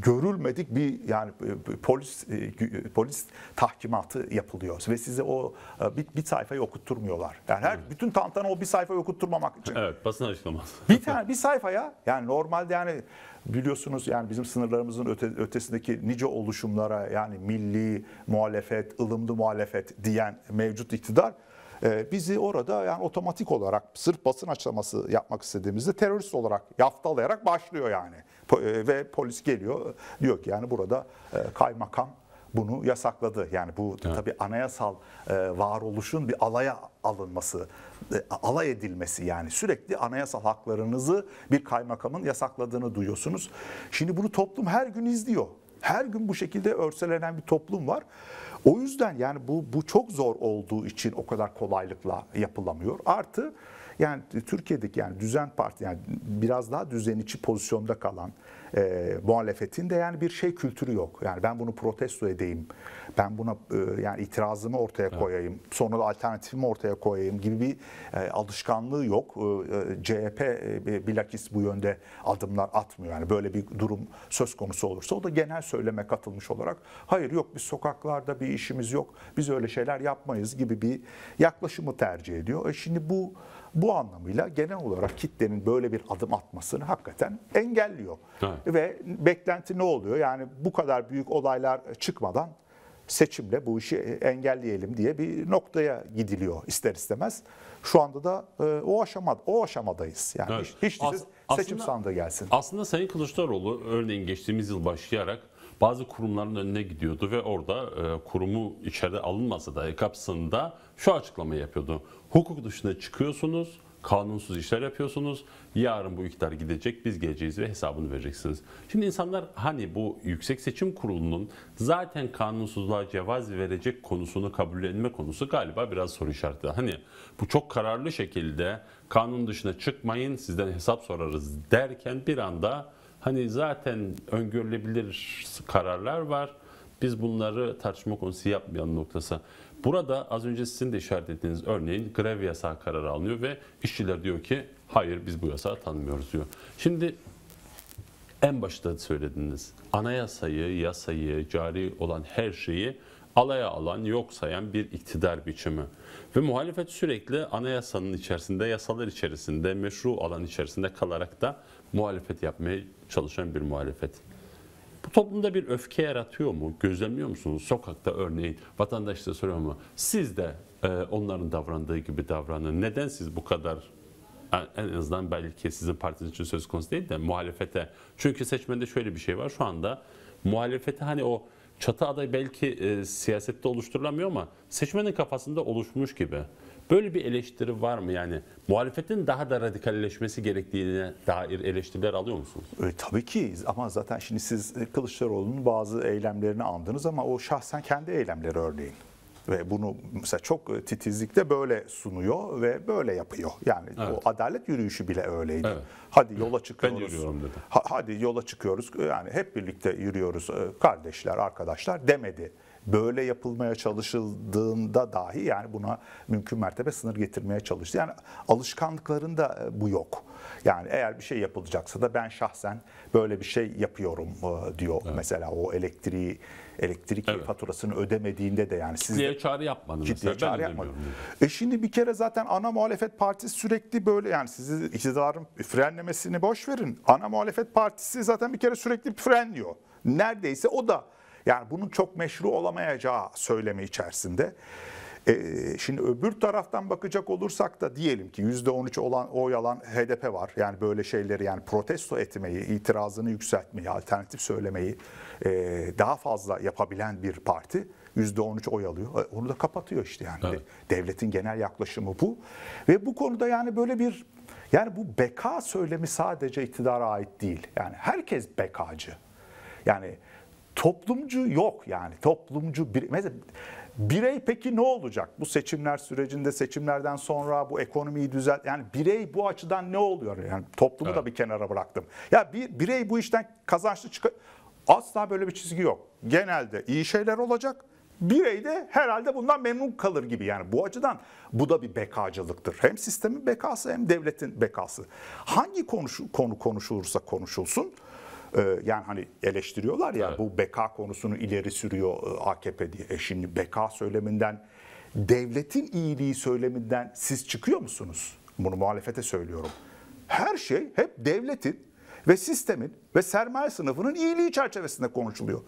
görülmedik bir yani e, e, polis e, polis tahkimatı yapılıyor ve size o bir, bir sayfayı okutturmuyorlar. Yani her evet. bütün tantana o bir sayfayı okutturmamak için. Evet, basın açıklaması. Bir tane bir sayfaya yani normalde yani biliyorsunuz yani bizim sınırlarımızın öte, ötesindeki nice oluşumlara yani milli muhalefet, ılımlı muhalefet diyen mevcut iktidar bizi orada yani otomatik olarak sırf basın açıklaması yapmak istediğimizde terörist olarak yaftalayarak başlıyor yani. E, ve polis geliyor diyor ki yani burada e, kaymakam bunu yasakladı. Yani bu evet. tabii anayasal e, varoluşun bir alaya alınması, e, alay edilmesi yani sürekli anayasal haklarınızı bir kaymakamın yasakladığını duyuyorsunuz. Şimdi bunu toplum her gün izliyor. Her gün bu şekilde örselenen bir toplum var. O yüzden yani bu bu çok zor olduğu için o kadar kolaylıkla yapılamıyor. Artı yani Türkiye'deki yani düzen parti yani biraz daha düzenici pozisyonda kalan e, muhalefetin de yani bir şey kültürü yok. Yani ben bunu protesto edeyim. Ben buna e, yani itirazımı ortaya koyayım. Evet. Sonra da alternatifimi ortaya koyayım gibi bir e, alışkanlığı yok. E, CHP e, e bilakis bu yönde adımlar atmıyor. Yani böyle bir durum söz konusu olursa o da genel söyleme katılmış olarak hayır yok biz sokaklarda bir işimiz yok. Biz öyle şeyler yapmayız gibi bir yaklaşımı tercih ediyor. E şimdi bu bu anlamıyla genel olarak kitlenin böyle bir adım atmasını hakikaten engelliyor. Evet. Ve beklenti ne oluyor? Yani bu kadar büyük olaylar çıkmadan seçimle bu işi engelleyelim diye bir noktaya gidiliyor ister istemez. Şu anda da e, o aşamada o aşamadayız. Yani evet. hiç, hiç As- seçim aslında, sandığı gelsin. Aslında Sayın Kılıçdaroğlu örneğin geçtiğimiz yıl başlayarak bazı kurumların önüne gidiyordu ve orada e, kurumu içeride alınmasa da kapsamında şu açıklamayı yapıyordu. Hukuk dışına çıkıyorsunuz, kanunsuz işler yapıyorsunuz. Yarın bu iktidar gidecek, biz geleceğiz ve hesabını vereceksiniz. Şimdi insanlar hani bu Yüksek Seçim Kurulu'nun zaten kanunsuzluğa cevaz verecek konusunu kabullenme konusu galiba biraz soru işareti. Hani bu çok kararlı şekilde kanun dışına çıkmayın, sizden hesap sorarız derken bir anda Hani zaten öngörülebilir kararlar var. Biz bunları tartışma konusu yapmayalım noktası. Burada az önce sizin de işaret ettiğiniz örneğin grev yasağı kararı alınıyor ve işçiler diyor ki hayır biz bu yasağı tanımıyoruz diyor. Şimdi en başta söylediniz. Anayasayı, yasayı, cari olan her şeyi alaya alan, yok sayan bir iktidar biçimi. Ve muhalefet sürekli anayasanın içerisinde, yasalar içerisinde, meşru alan içerisinde kalarak da muhalefet yapmaya çalışan bir muhalefet. Bu toplumda bir öfke yaratıyor mu? Gözlemliyor musunuz? Sokakta örneğin vatandaş da soruyor mu? Siz de e, onların davrandığı gibi davranın. Neden siz bu kadar en azından belki sizin partiniz için söz konusu değil de muhalefete. Çünkü seçmende şöyle bir şey var. Şu anda muhalefete hani o çatı adayı belki e, siyasette oluşturulamıyor ama seçmenin kafasında oluşmuş gibi. Böyle bir eleştiri var mı yani? Muhalefetin daha da radikalleşmesi gerektiğine dair eleştiriler alıyor musunuz? E, tabii ki ama zaten şimdi siz e, Kılıçdaroğlu'nun bazı eylemlerini andınız ama o şahsen kendi eylemleri örneğin. Ve bunu mesela çok e, titizlikle böyle sunuyor ve böyle yapıyor. Yani evet. o adalet yürüyüşü bile öyleydi. Evet. Hadi yola çıkıyoruz. Ben yürüyorum dedi. Ha, hadi yola çıkıyoruz. Yani hep birlikte yürüyoruz e, kardeşler, arkadaşlar demedi böyle yapılmaya çalışıldığında dahi yani buna mümkün mertebe sınır getirmeye çalıştı. Yani alışkanlıklarında e, bu yok. Yani eğer bir şey yapılacaksa da ben şahsen böyle bir şey yapıyorum diyor. Evet. Mesela o elektriği elektrik evet. faturasını ödemediğinde de yani siz ciddiye çağrı yapmadı. Ciddiye mesela. çağrı yapmadı. E şimdi bir kere zaten ana muhalefet partisi sürekli böyle yani sizi iktidarın frenlemesini boş verin. Ana muhalefet partisi zaten bir kere sürekli frenliyor. Neredeyse o da yani bunun çok meşru olamayacağı söylemi içerisinde. E, şimdi öbür taraftan bakacak olursak da diyelim ki %13 olan oy alan HDP var. Yani böyle şeyleri yani protesto etmeyi, itirazını yükseltmeyi, alternatif söylemeyi e, daha fazla yapabilen bir parti. %13 oy alıyor. E, onu da kapatıyor işte yani. Evet. Devletin genel yaklaşımı bu. Ve bu konuda yani böyle bir yani bu beka söylemi sadece iktidara ait değil. Yani herkes bekacı. Yani toplumcu yok yani. Toplumcu bir mesela Birey peki ne olacak? Bu seçimler sürecinde seçimlerden sonra bu ekonomiyi düzelt yani birey bu açıdan ne oluyor? Yani toplumu evet. da bir kenara bıraktım. Ya bir birey bu işten kazançlı çık asla böyle bir çizgi yok. Genelde iyi şeyler olacak. Birey de herhalde bundan memnun kalır gibi yani bu açıdan bu da bir bekacılıktır. Hem sistemin bekası hem devletin bekası. Hangi konu konu konuşulursa konuşulsun ee, yani hani eleştiriyorlar ya evet. bu beka konusunu ileri sürüyor e, AKP diye. E şimdi beka söyleminden devletin iyiliği söyleminden siz çıkıyor musunuz? Bunu muhalefete söylüyorum. Her şey hep devletin ve sistemin ve sermaye sınıfının iyiliği çerçevesinde konuşuluyor.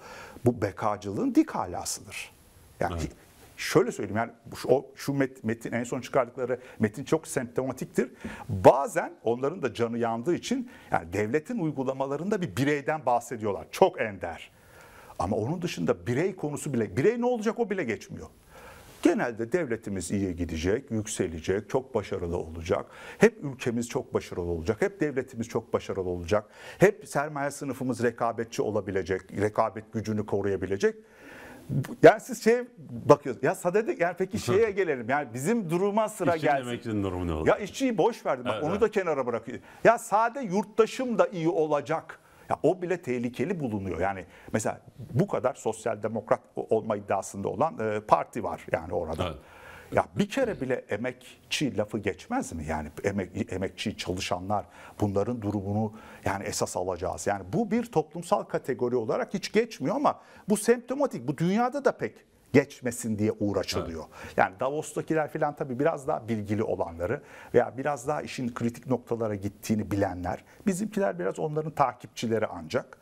Bu bekacılığın dik halasıdır. Yani evet şöyle söyleyeyim yani o şu met, metin en son çıkardıkları metin çok semptomatiktir. Bazen onların da canı yandığı için yani devletin uygulamalarında bir bireyden bahsediyorlar. Çok ender. Ama onun dışında birey konusu bile birey ne olacak o bile geçmiyor. Genelde devletimiz iyi gidecek, yükselecek, çok başarılı olacak. Hep ülkemiz çok başarılı olacak, hep devletimiz çok başarılı olacak. Hep sermaye sınıfımız rekabetçi olabilecek, rekabet gücünü koruyabilecek. Yani siz şey bakıyorsunuz. Ya sadede yani peki şeye gelelim. Yani bizim duruma sıra İşçi gelsin. emeklinin durumu ne oldu? Ya işçiyi boş verdim. Bak Evet, onu evet. da kenara bırakıyor. Ya sade yurttaşım da iyi olacak. Ya o bile tehlikeli bulunuyor. Yani mesela bu kadar sosyal demokrat olma iddiasında olan e, parti var yani orada. Evet. Ya bir kere bile emekçi lafı geçmez mi? Yani emek, emekçi çalışanlar bunların durumunu yani esas alacağız. Yani bu bir toplumsal kategori olarak hiç geçmiyor ama bu semptomatik. Bu dünyada da pek geçmesin diye uğraşılıyor. Evet. Yani Davos'takiler filan tabii biraz daha bilgili olanları veya biraz daha işin kritik noktalara gittiğini bilenler. Bizimkiler biraz onların takipçileri ancak.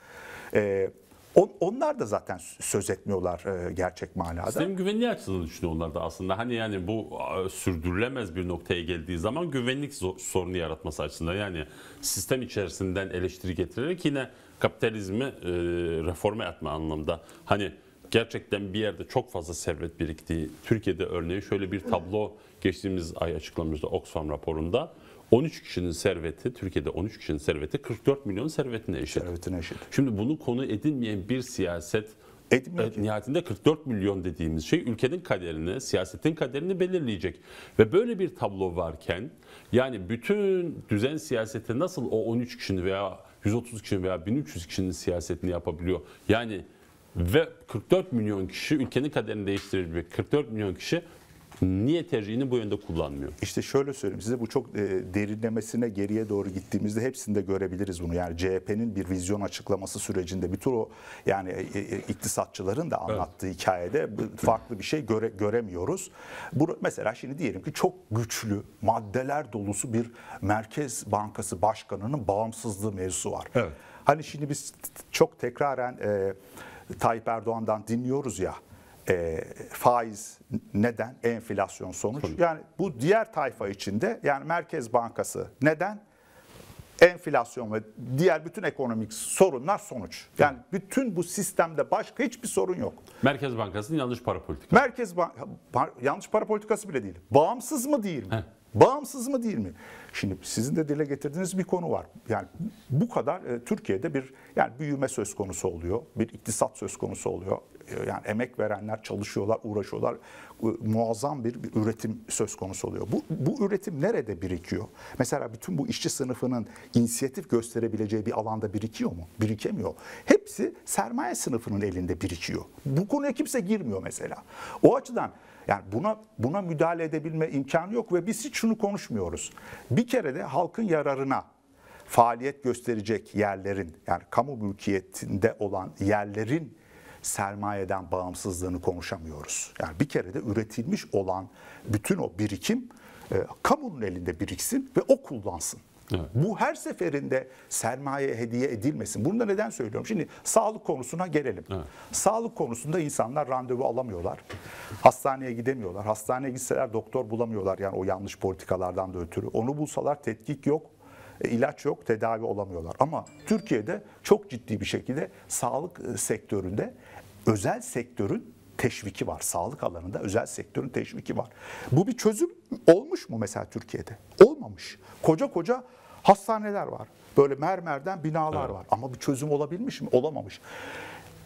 Ee, On, onlar da zaten söz etmiyorlar e, gerçek manada. Sistemin güvenliği açısından düşünüyor onlar da aslında. Hani yani bu sürdürülemez bir noktaya geldiği zaman güvenlik sorunu yaratması açısından. Yani sistem içerisinden eleştiri getirerek yine kapitalizmi e, reforma etme anlamda. Hani gerçekten bir yerde çok fazla servet biriktiği, Türkiye'de örneği şöyle bir tablo geçtiğimiz ay açıklamamızda Oxfam raporunda. 13 kişinin serveti, Türkiye'de 13 kişinin serveti 44 milyon servetine eşit. Servetine eşit. Şimdi bunu konu edinmeyen bir siyaset Etmiyor e, ki. Nihayetinde 44 milyon dediğimiz şey ülkenin kaderini, siyasetin kaderini belirleyecek. Ve böyle bir tablo varken yani bütün düzen siyaseti nasıl o 13 kişinin veya 130 kişinin veya 1300 kişinin siyasetini yapabiliyor? Yani ve 44 milyon kişi ülkenin kaderini değiştirebilecek 44 milyon kişi Niye tercihini bu yönde kullanmıyor? İşte şöyle söyleyeyim size bu çok e, derinlemesine geriye doğru gittiğimizde hepsinde görebiliriz bunu. Yani CHP'nin bir vizyon açıklaması sürecinde bir tür o yani e, e, iktisatçıların da anlattığı evet. hikayede farklı bir şey göre, göremiyoruz. Bu, mesela şimdi diyelim ki çok güçlü maddeler dolusu bir Merkez Bankası Başkanı'nın bağımsızlığı mevzusu var. Evet. Hani şimdi biz çok tekraren e, Tayyip Erdoğan'dan dinliyoruz ya e, faiz neden enflasyon sonuç. Tabii. Yani bu diğer tayfa içinde yani Merkez Bankası neden enflasyon ve diğer bütün ekonomik sorunlar sonuç. Yani bütün bu sistemde başka hiçbir sorun yok. Merkez Bankası'nın yanlış para politikası. Merkez Bank yanlış para politikası bile değil. Bağımsız mı değil mi? Heh. Bağımsız mı değil mi? Şimdi sizin de dile getirdiğiniz bir konu var. Yani bu kadar e, Türkiye'de bir yani büyüme söz konusu oluyor. Bir iktisat söz konusu oluyor. E, yani emek verenler çalışıyorlar, uğraşıyorlar. Muazzam bir, bir üretim söz konusu oluyor. Bu, bu üretim nerede birikiyor? Mesela bütün bu işçi sınıfının inisiyatif gösterebileceği bir alanda birikiyor mu? Birikemiyor. Hepsi sermaye sınıfının elinde birikiyor. Bu konuya kimse girmiyor mesela. O açıdan yani buna buna müdahale edebilme imkanı yok ve biz hiç şunu konuşmuyoruz. Bir kere de halkın yararına faaliyet gösterecek yerlerin yani kamu mülkiyetinde olan yerlerin sermayeden bağımsızlığını konuşamıyoruz. Yani bir kere de üretilmiş olan bütün o birikim e, kamunun elinde biriksin ve o kullansın. Evet. Bu her seferinde sermaye hediye edilmesin. Bunu da neden söylüyorum? Şimdi sağlık konusuna gelelim. Evet. Sağlık konusunda insanlar randevu alamıyorlar. Hastaneye gidemiyorlar. Hastaneye gitseler doktor bulamıyorlar. Yani o yanlış politikalardan da ötürü. Onu bulsalar tetkik yok e, ilaç yok, tedavi olamıyorlar. Ama Türkiye'de çok ciddi bir şekilde sağlık e, sektöründe özel sektörün teşviki var. Sağlık alanında özel sektörün teşviki var. Bu bir çözüm olmuş mu mesela Türkiye'de? Olmamış. Koca koca hastaneler var. Böyle mermerden binalar evet. var. Ama bir çözüm olabilmiş mi? Olamamış.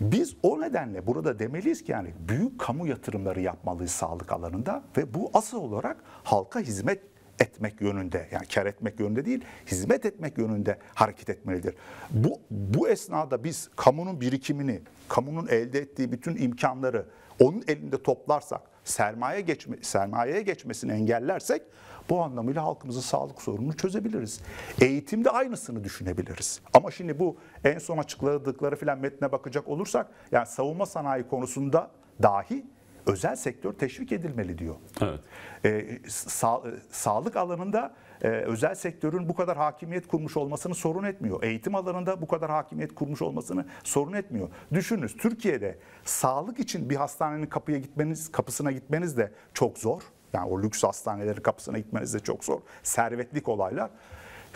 Biz o nedenle burada demeliyiz ki yani büyük kamu yatırımları yapmalıyız sağlık alanında ve bu asıl olarak halka hizmet etmek yönünde yani kar etmek yönünde değil hizmet etmek yönünde hareket etmelidir. Bu, bu esnada biz kamunun birikimini, kamunun elde ettiği bütün imkanları onun elinde toplarsak, sermaye geçme, sermayeye geçmesini engellersek bu anlamıyla halkımızın sağlık sorununu çözebiliriz. Eğitimde aynısını düşünebiliriz. Ama şimdi bu en son açıkladıkları filan metne bakacak olursak yani savunma sanayi konusunda dahi özel sektör teşvik edilmeli diyor. Evet. E, sa sağlık alanında e, özel sektörün bu kadar hakimiyet kurmuş olmasını sorun etmiyor. Eğitim alanında bu kadar hakimiyet kurmuş olmasını sorun etmiyor. Düşününüz Türkiye'de sağlık için bir hastanenin kapıya gitmeniz, kapısına gitmeniz de çok zor. Yani o lüks hastanelerin kapısına gitmeniz de çok zor. Servetlik olaylar.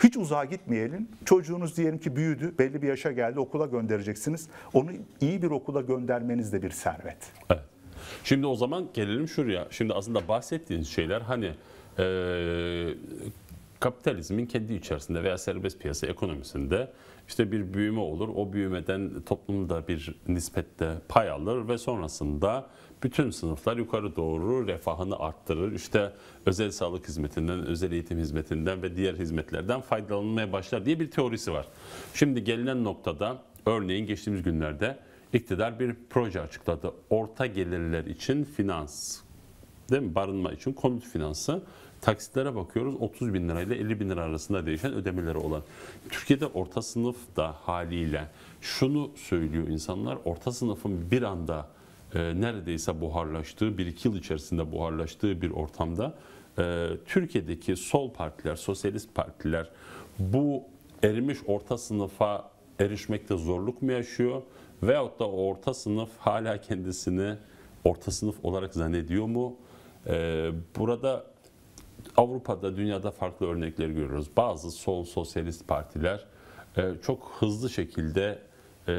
Hiç uzağa gitmeyelim. Çocuğunuz diyelim ki büyüdü, belli bir yaşa geldi, okula göndereceksiniz. Onu iyi bir okula göndermeniz de bir servet. Evet. Şimdi o zaman gelelim şuraya. Şimdi aslında bahsettiğiniz şeyler hani e, kapitalizmin kendi içerisinde veya serbest piyasa ekonomisinde işte bir büyüme olur. O büyümeden toplumda bir nispette pay alır ve sonrasında bütün sınıflar yukarı doğru refahını arttırır. İşte özel sağlık hizmetinden, özel eğitim hizmetinden ve diğer hizmetlerden faydalanmaya başlar diye bir teorisi var. Şimdi gelinen noktada örneğin geçtiğimiz günlerde iktidar bir proje açıkladı. Orta gelirler için finans, değil mi? barınma için konut finansı. Taksitlere bakıyoruz 30 bin lirayla 50 bin lira arasında değişen ödemeleri olan. Türkiye'de orta sınıf da haliyle şunu söylüyor insanlar. Orta sınıfın bir anda e, neredeyse buharlaştığı, bir 2 yıl içerisinde buharlaştığı bir ortamda e, Türkiye'deki sol partiler, sosyalist partiler bu erimiş orta sınıfa erişmekte zorluk mu yaşıyor? Veyahut da orta sınıf hala kendisini orta sınıf olarak zannediyor mu? Ee, burada Avrupa'da, dünyada farklı örnekleri görüyoruz. Bazı sol sosyalist partiler e, çok hızlı şekilde e,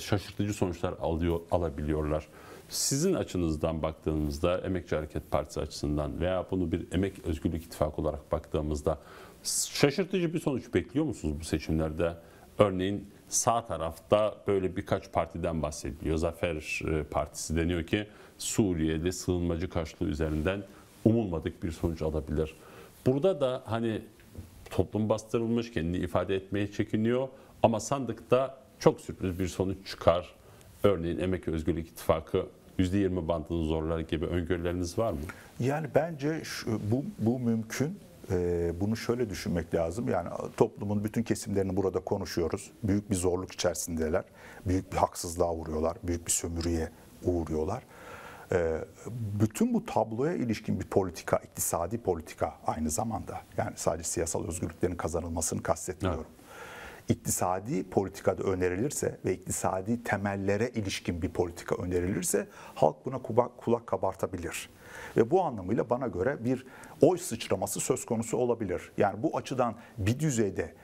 şaşırtıcı sonuçlar alıyor, alabiliyorlar. Sizin açınızdan baktığımızda Emekçi Hareket Partisi açısından veya bunu bir Emek Özgürlük ittifakı olarak baktığımızda şaşırtıcı bir sonuç bekliyor musunuz bu seçimlerde? Örneğin sağ tarafta böyle birkaç partiden bahsediliyor. Zafer e, Partisi deniyor ki Suriye'de sığınmacı karşılığı üzerinden umulmadık bir sonuç alabilir. Burada da hani toplum bastırılmış, kendini ifade etmeye çekiniyor ama sandıkta çok sürpriz bir sonuç çıkar. Örneğin Emek Özgürlük İttifakı %20 bandını zorlar gibi öngörüleriniz var mı? Yani bence şu, bu, bu mümkün ee, bunu şöyle düşünmek lazım. Yani toplumun bütün kesimlerini burada konuşuyoruz. Büyük bir zorluk içerisindeler. Büyük bir haksızlığa uğruyorlar. Büyük bir sömürüye uğruyorlar. Ee, bütün bu tabloya ilişkin bir politika, iktisadi politika aynı zamanda. Yani sadece siyasal özgürlüklerin kazanılmasını kastetmiyorum. Evet iktisadi politikada önerilirse ve iktisadi temellere ilişkin bir politika önerilirse halk buna kulak kabartabilir ve bu anlamıyla bana göre bir oy sıçraması söz konusu olabilir. Yani bu açıdan bir düzeyde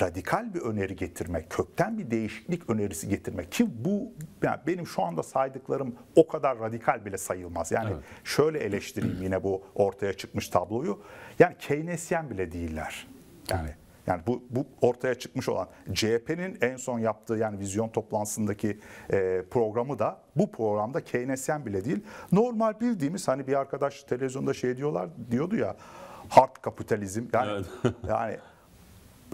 radikal bir öneri getirmek, kökten bir değişiklik önerisi getirmek ki bu yani benim şu anda saydıklarım o kadar radikal bile sayılmaz. Yani evet. şöyle eleştireyim yine bu ortaya çıkmış tabloyu. Yani Keynesyen bile değiller. Yani yani bu, bu ortaya çıkmış olan CHP'nin en son yaptığı yani vizyon toplantısındaki e, programı da bu programda Keynesyen bile değil. Normal bildiğimiz hani bir arkadaş televizyonda şey diyorlar diyordu ya hard kapitalizm yani evet. yani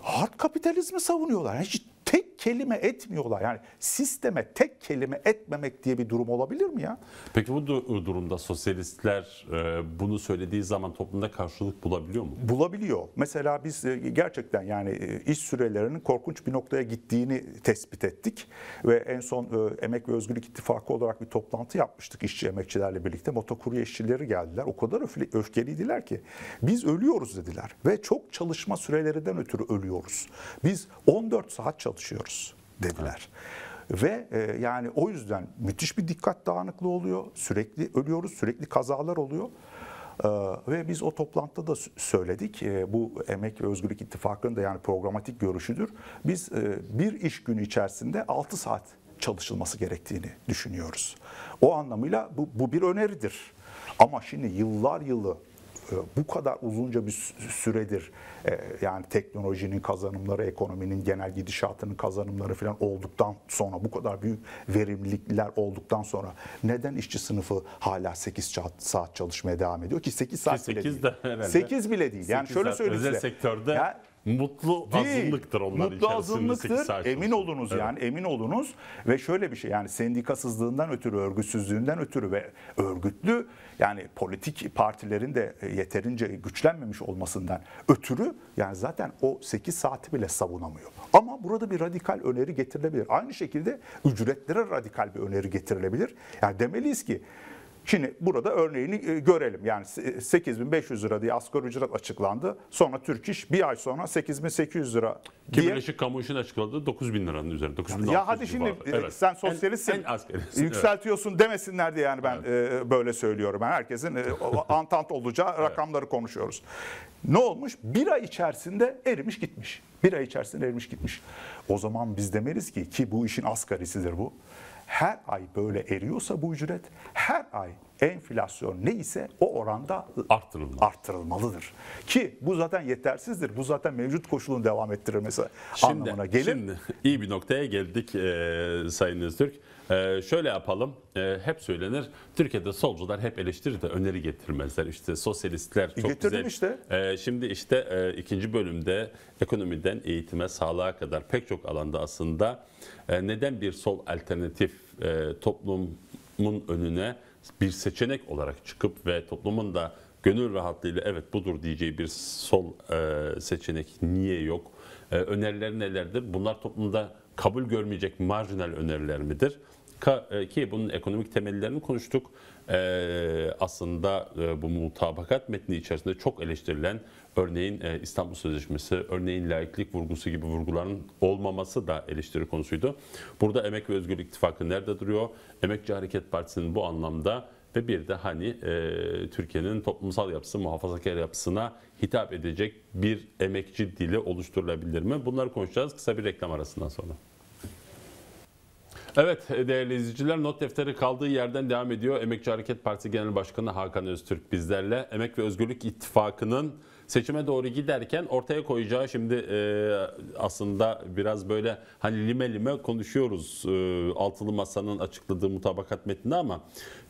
hard kapitalizmi savunuyorlar. Yani hiç tek kelime etmiyorlar. Yani sisteme tek kelime etmemek diye bir durum olabilir mi ya? Peki bu durumda sosyalistler e, bunu söylediği zaman toplumda karşılık bulabiliyor mu? Bulabiliyor. Mesela biz e, gerçekten yani e, iş sürelerinin korkunç bir noktaya gittiğini tespit ettik ve en son Emek ve Özgürlük İttifakı olarak bir toplantı yapmıştık işçi emekçilerle birlikte. Motokurye işçileri geldiler. O kadar öfkeliydiler ki biz ölüyoruz dediler ve çok çalışma sürelerinden ötürü ölüyoruz. Biz 14 saat çalışıyoruz çalışıyoruz dediler. Ve e, yani o yüzden müthiş bir dikkat dağınıklığı oluyor. Sürekli ölüyoruz, sürekli kazalar oluyor. Ee, ve biz o toplantıda da söyledik, ee, bu Emek ve Özgürlük İttifakı'nın da yani programatik görüşüdür. Biz e, bir iş günü içerisinde 6 saat çalışılması gerektiğini düşünüyoruz. O anlamıyla bu, bu bir öneridir. Ama şimdi yıllar yılı bu kadar uzunca bir süredir e, yani teknolojinin kazanımları, ekonominin genel gidişatının kazanımları falan olduktan sonra bu kadar büyük verimlilikler olduktan sonra neden işçi sınıfı hala 8 saat çalışmaya devam ediyor ki 8 saat 8 bile değil. De 8 bile değil. Yani şöyle söyleyeyim size. Özel sektörde yani, Mutlu azınlıktır onlar Mutlu azınlıktır. Emin olunuz evet. yani emin olunuz ve şöyle bir şey yani sendikasızlığından ötürü örgütsüzlüğünden ötürü ve örgütlü yani politik partilerin de e, yeterince güçlenmemiş olmasından ötürü yani zaten o 8 saati bile savunamıyor. Ama burada bir radikal öneri getirilebilir. Aynı şekilde ücretlere radikal bir öneri getirilebilir. Yani demeliyiz ki Şimdi burada örneğini e, görelim. Yani 8500 lira diye asgari ücret açıklandı. Sonra Türk İş bir ay sonra 8800 lira diye. Ki Birleşik Kamu İşi'nin açıkladığı 9000 liranın üzerinde. 9 ya hadi şimdi evet. E, sen sosyalistsin. En, en asgarisin, yükseltiyorsun evet. demesinler diye yani ben evet. E, böyle söylüyorum. Yani herkesin antant olacağı rakamları konuşuyoruz. Ne olmuş? Bir ay içerisinde erimiş gitmiş. Bir ay içerisinde erimiş gitmiş. O zaman biz demeliyiz ki ki bu işin asgarisidir bu her ay böyle eriyorsa bu ücret her ay enflasyon ne ise o oranda Arttırılmalı. Artırılmalıdır. Ki bu zaten yetersizdir. Bu zaten mevcut koşulun devam ettirilmesi şimdi, anlamına gelir. Şimdi iyi bir noktaya geldik e, Sayın Öztürk. Ee, şöyle yapalım. Ee, hep söylenir. Türkiye'de solcular hep eleştirir de öneri getirmezler. İşte sosyalistler e, çok Getirdim güzel. işte. Ee, şimdi işte e, ikinci bölümde ekonomiden eğitime, sağlığa kadar pek çok alanda aslında e, neden bir sol alternatif e, toplumun önüne bir seçenek olarak çıkıp ve toplumun da gönül rahatlığıyla evet budur diyeceği bir sol e, seçenek niye yok? E, öneriler nelerdir? Bunlar toplumda kabul görmeyecek marjinal öneriler midir? E, ki bunun ekonomik temellerini konuştuk. E, aslında e, bu mutabakat metni içerisinde çok eleştirilen örneğin İstanbul Sözleşmesi, örneğin laiklik vurgusu gibi vurguların olmaması da eleştiri konusuydu. Burada Emek ve Özgürlük İttifakı nerede duruyor? Emekçi Hareket Partisi'nin bu anlamda ve bir de hani e, Türkiye'nin toplumsal yapısı, muhafazakar yapısına hitap edecek bir emekçi dili oluşturulabilir mi? Bunları konuşacağız kısa bir reklam arasından sonra. Evet değerli izleyiciler not defteri kaldığı yerden devam ediyor. Emekçi Hareket Partisi Genel Başkanı Hakan Öztürk bizlerle. Emek ve Özgürlük İttifakı'nın seçime doğru giderken ortaya koyacağı şimdi e, aslında biraz böyle hani lime lime konuşuyoruz e, altılı masanın açıkladığı mutabakat metninde ama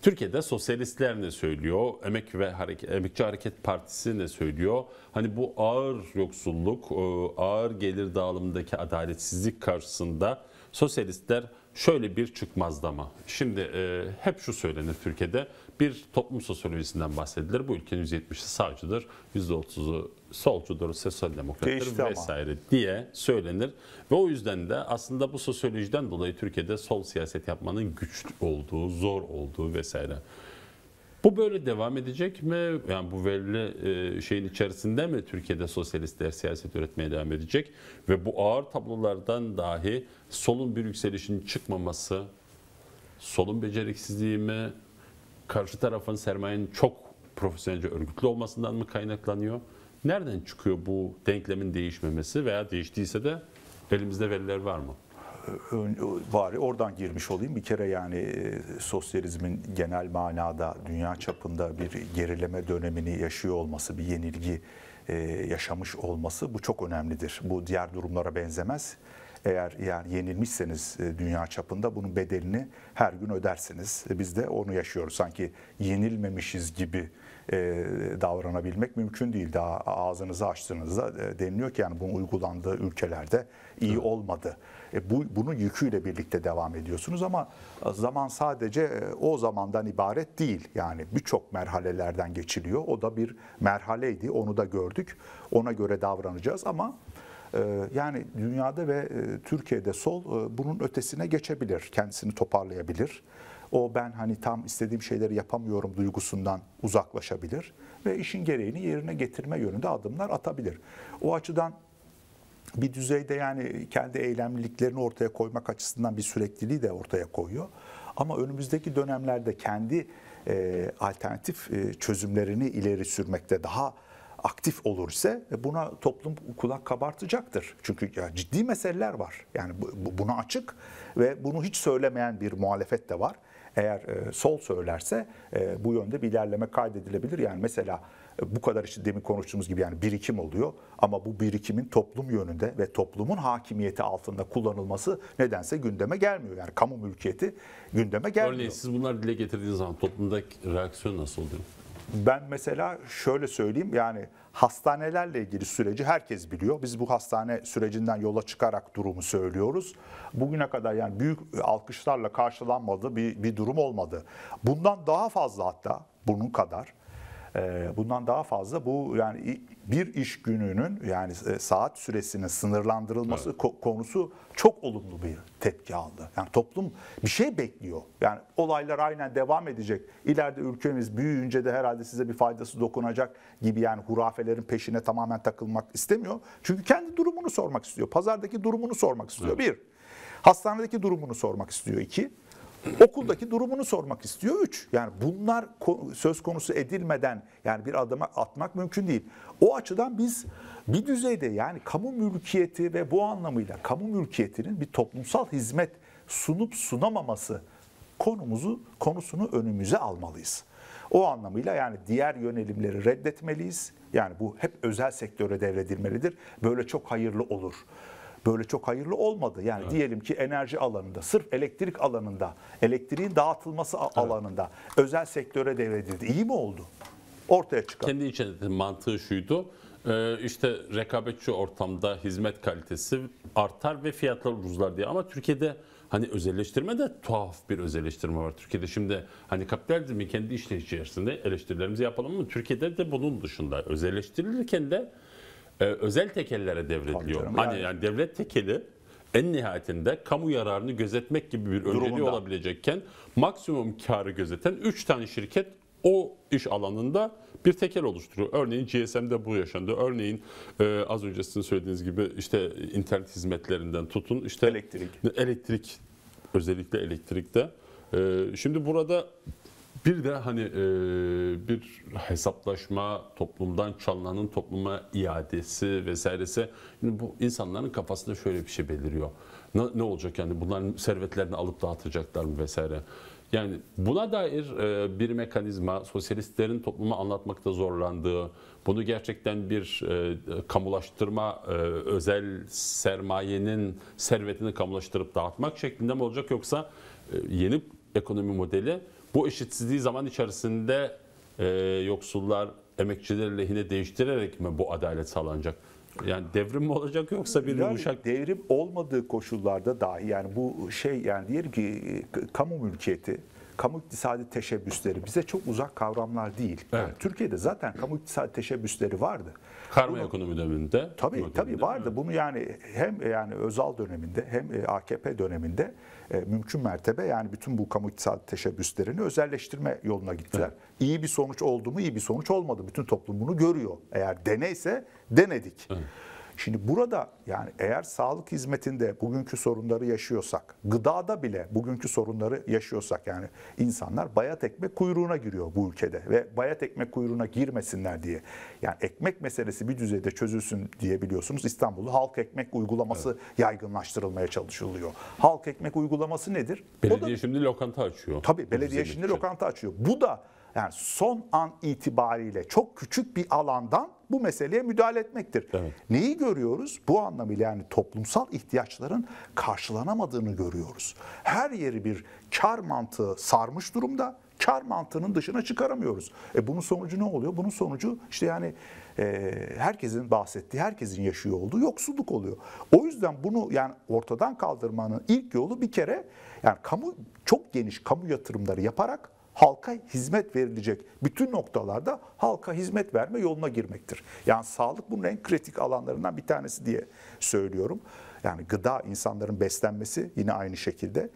Türkiye'de sosyalistler ne söylüyor? Emek ve Hareket, Emekçi Hareket Partisi ne söylüyor? Hani bu ağır yoksulluk, e, ağır gelir dağılımındaki adaletsizlik karşısında sosyalistler şöyle bir çıkmazlama. Şimdi e, hep şu söylenir Türkiye'de bir toplum sosyolojisinden bahsedilir. Bu ülkenin %70'i sağcıdır, %30'u solcudur, sosyal demokrattır Değişti vesaire ama. diye söylenir. Ve o yüzden de aslında bu sosyolojiden dolayı Türkiye'de sol siyaset yapmanın güç olduğu, zor olduğu vesaire bu böyle devam edecek mi? Yani bu verili e, şeyin içerisinde mi Türkiye'de sosyalistler siyaset üretmeye devam edecek? Ve bu ağır tablolardan dahi solun bir yükselişin çıkmaması, solun beceriksizliği mi, karşı tarafın sermayenin çok profesyonelce örgütlü olmasından mı kaynaklanıyor? Nereden çıkıyor bu denklemin değişmemesi veya değiştiyse de elimizde veriler var mı? bari oradan girmiş olayım. Bir kere yani e, sosyalizmin genel manada dünya çapında bir gerileme dönemini yaşıyor olması, bir yenilgi e, yaşamış olması bu çok önemlidir. Bu diğer durumlara benzemez. Eğer yani yenilmişseniz e, dünya çapında bunun bedelini her gün ödersiniz. Biz de onu yaşıyoruz. Sanki yenilmemişiz gibi e, davranabilmek mümkün değil. Daha ağzınızı açtığınızda e, deniliyor ki yani bunun uygulandığı ülkelerde iyi olmadı. E bu, bunun yüküyle birlikte devam ediyorsunuz ama zaman sadece e, o zamandan ibaret değil. Yani birçok merhalelerden geçiliyor. O da bir merhaleydi. Onu da gördük. Ona göre davranacağız ama yani dünyada ve Türkiye'de sol bunun ötesine geçebilir. Kendisini toparlayabilir o ben hani tam istediğim şeyleri yapamıyorum duygusundan uzaklaşabilir ve işin gereğini yerine getirme yönünde adımlar atabilir. O açıdan bir düzeyde yani kendi eylemliliklerini ortaya koymak açısından bir sürekliliği de ortaya koyuyor. Ama önümüzdeki dönemlerde kendi e, alternatif e, çözümlerini ileri sürmekte daha aktif olur ise e, buna toplum kulak kabartacaktır. Çünkü ciddi meseleler var. Yani bu, buna açık ve bunu hiç söylemeyen bir muhalefet de var eğer e, sol söylerse e, bu yönde bir ilerleme kaydedilebilir. Yani mesela e, bu kadar işte demin konuştuğumuz gibi yani birikim oluyor ama bu birikimin toplum yönünde ve toplumun hakimiyeti altında kullanılması nedense gündeme gelmiyor. Yani kamu mülkiyeti gündeme gelmiyor. Örneğin siz bunlar dile getirdiğiniz zaman toplumdaki reaksiyon nasıl oluyor? Ben mesela şöyle söyleyeyim yani Hastanelerle ilgili süreci herkes biliyor. Biz bu hastane sürecinden yola çıkarak durumu söylüyoruz. Bugüne kadar yani büyük alkışlarla karşılanmadı bir, bir durum olmadı. Bundan daha fazla hatta bunun kadar ee, bundan daha fazla bu yani bir iş gününün yani e, saat süresinin sınırlandırılması evet. konusu çok olumlu bir tepki aldı. Yani toplum bir şey bekliyor. Yani olaylar aynen devam edecek. İleride ülkemiz büyüyünce de herhalde size bir faydası dokunacak gibi yani hurafelerin peşine tamamen takılmak istemiyor. Çünkü kendi durumunu sormak istiyor. Pazardaki durumunu sormak istiyor. Evet. Bir. Hastanedeki durumunu sormak istiyor. İki. Okuldaki durumunu sormak istiyor üç Yani bunlar söz konusu edilmeden yani bir adıma atmak mümkün değil. O açıdan biz bir düzeyde yani kamu mülkiyeti ve bu anlamıyla kamu mülkiyetinin bir toplumsal hizmet sunup sunamaması konumuzu konusunu önümüze almalıyız. O anlamıyla yani diğer yönelimleri reddetmeliyiz. Yani bu hep özel sektöre devredilmelidir. Böyle çok hayırlı olur böyle çok hayırlı olmadı. Yani evet. diyelim ki enerji alanında, sırf elektrik alanında, elektriğin dağıtılması evet. alanında özel sektöre devredildi. İyi mi oldu? Ortaya çıkan. Kendi içinde mantığı şuydu. Ee, işte rekabetçi ortamda hizmet kalitesi artar ve fiyatlar ucuzlar diye. Ama Türkiye'de hani özelleştirme de tuhaf bir özelleştirme var. Türkiye'de şimdi hani kapitalizmin kendi işleyişi içerisinde eleştirilerimizi yapalım mı Türkiye'de de bunun dışında özelleştirilirken de e, özel tekellere devrediliyor. Hani yani. yani devlet tekeli en nihayetinde kamu yararını gözetmek gibi bir önceliği olabilecekken maksimum karı gözeten 3 tane şirket o iş alanında bir tekel oluşturuyor. Örneğin GSM'de bu yaşandı. Örneğin e, az önce sizin söylediğiniz gibi işte internet hizmetlerinden tutun işte elektrik elektrik özellikle elektrikte. E, şimdi burada bir de hani e, bir hesaplaşma, toplumdan çalınanın topluma iadesi vesairesi. Şimdi bu insanların kafasında şöyle bir şey beliriyor. Ne, ne olacak yani bunların servetlerini alıp dağıtacaklar mı vesaire. Yani buna dair e, bir mekanizma, sosyalistlerin topluma anlatmakta zorlandığı, bunu gerçekten bir e, kamulaştırma, e, özel sermayenin servetini kamulaştırıp dağıtmak şeklinde mi olacak yoksa e, yeni ekonomi modeli bu eşitsizliği zaman içerisinde e, yoksullar, emekçiler lehine değiştirerek mi bu adalet sağlanacak? Yani devrim mi olacak yoksa bir yani yumuşak... Devrim olmadığı koşullarda dahi yani bu şey yani diyelim ki e, kamu mülkiyeti, kamu iktisadi teşebbüsleri bize çok uzak kavramlar değil. Evet. Yani Türkiye'de zaten kamu iktisadi teşebbüsleri vardı. Karma bunu, ekonomi döneminde. Tabii ekonomi tabii vardı. Bunu yani hem yani Özal döneminde hem e, AKP döneminde e, mümkün mertebe yani bütün bu kamu iktisat teşebbüslerini özelleştirme yoluna gittiler. Evet. İyi bir sonuç oldu mu, iyi bir sonuç olmadı. Bütün toplum bunu görüyor. Eğer deneyse denedik. Evet. Şimdi burada yani eğer sağlık hizmetinde bugünkü sorunları yaşıyorsak, gıdada bile bugünkü sorunları yaşıyorsak yani insanlar bayat ekmek kuyruğuna giriyor bu ülkede ve bayat ekmek kuyruğuna girmesinler diye. Yani ekmek meselesi bir düzeyde çözülsün diye biliyorsunuz İstanbul'da halk ekmek uygulaması evet. yaygınlaştırılmaya çalışılıyor. Halk ekmek uygulaması nedir? Belediye da, şimdi lokanta açıyor. Tabii belediye şimdi için. lokanta açıyor. Bu da yani son an itibariyle çok küçük bir alandan bu meseleye müdahale etmektir. Evet. Neyi görüyoruz? Bu anlamıyla yani toplumsal ihtiyaçların karşılanamadığını görüyoruz. Her yeri bir kar mantığı sarmış durumda. Kar mantığının dışına çıkaramıyoruz. E bunun sonucu ne oluyor? Bunun sonucu işte yani e, herkesin bahsettiği, herkesin yaşıyor olduğu yoksulluk oluyor. O yüzden bunu yani ortadan kaldırmanın ilk yolu bir kere yani kamu çok geniş kamu yatırımları yaparak halka hizmet verilecek bütün noktalarda halka hizmet verme yoluna girmektir. Yani sağlık bunun en kritik alanlarından bir tanesi diye söylüyorum. Yani gıda, insanların beslenmesi yine aynı şekilde,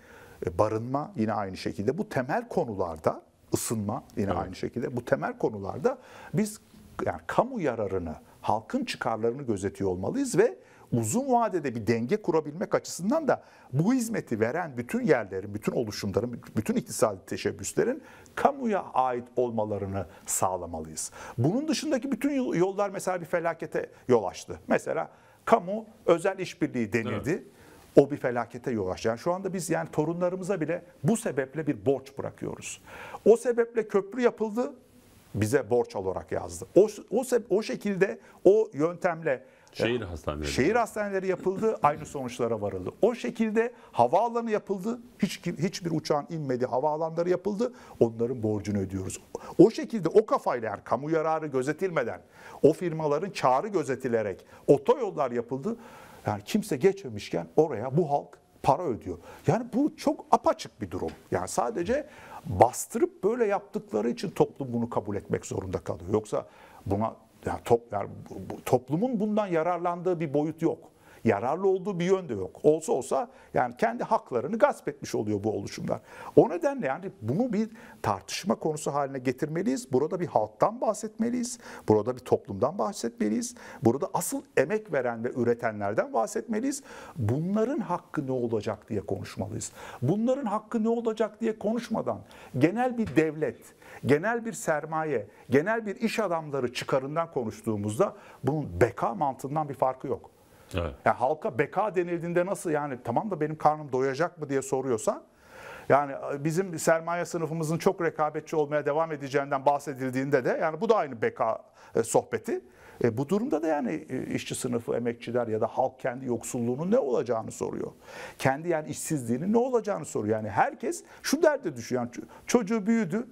e, barınma yine aynı şekilde. Bu temel konularda ısınma yine evet. aynı şekilde. Bu temel konularda biz yani kamu yararını, halkın çıkarlarını gözetiyor olmalıyız ve uzun vadede bir denge kurabilmek açısından da bu hizmeti veren bütün yerlerin, bütün oluşumların, bütün iktisadi teşebbüslerin kamuya ait olmalarını sağlamalıyız. Bunun dışındaki bütün yollar mesela bir felakete yol açtı. Mesela kamu özel işbirliği denildi. Evet. O bir felakete yol açtı. Yani şu anda biz yani torunlarımıza bile bu sebeple bir borç bırakıyoruz. O sebeple köprü yapıldı bize borç olarak yazdı. O, o, o şekilde o yöntemle Şehir hastaneleri. Şehir hastaneleri yapıldı, aynı sonuçlara varıldı. O şekilde havaalanı yapıldı, hiç hiçbir uçağın inmedi, havaalanları yapıldı. Onların borcunu ödüyoruz. O şekilde o kafayla yani kamu yararı gözetilmeden, o firmaların çağrı gözetilerek otoyollar yapıldı. Yani kimse geçmemişken oraya bu halk para ödüyor. Yani bu çok apaçık bir durum. Yani sadece bastırıp böyle yaptıkları için toplum bunu kabul etmek zorunda kalıyor. Yoksa buna ya top, yani toplumun bundan yararlandığı bir boyut yok yararlı olduğu bir yönde yok. Olsa olsa yani kendi haklarını gasp etmiş oluyor bu oluşumlar. O nedenle yani bunu bir tartışma konusu haline getirmeliyiz. Burada bir halktan bahsetmeliyiz. Burada bir toplumdan bahsetmeliyiz. Burada asıl emek veren ve üretenlerden bahsetmeliyiz. Bunların hakkı ne olacak diye konuşmalıyız. Bunların hakkı ne olacak diye konuşmadan genel bir devlet, genel bir sermaye, genel bir iş adamları çıkarından konuştuğumuzda bunun beka mantığından bir farkı yok. Evet. Yani halka beka denildiğinde nasıl yani tamam da benim karnım doyacak mı diye soruyorsa yani e, bizim sermaye sınıfımızın çok rekabetçi olmaya devam edeceğinden bahsedildiğinde de yani bu da aynı beka e, sohbeti. E, bu durumda da yani e, işçi sınıfı, emekçiler ya da halk kendi yoksulluğunun ne olacağını soruyor. Kendi yani işsizliğinin ne olacağını soruyor. Yani herkes şu derde düşüyor. Yani çocuğu büyüdü,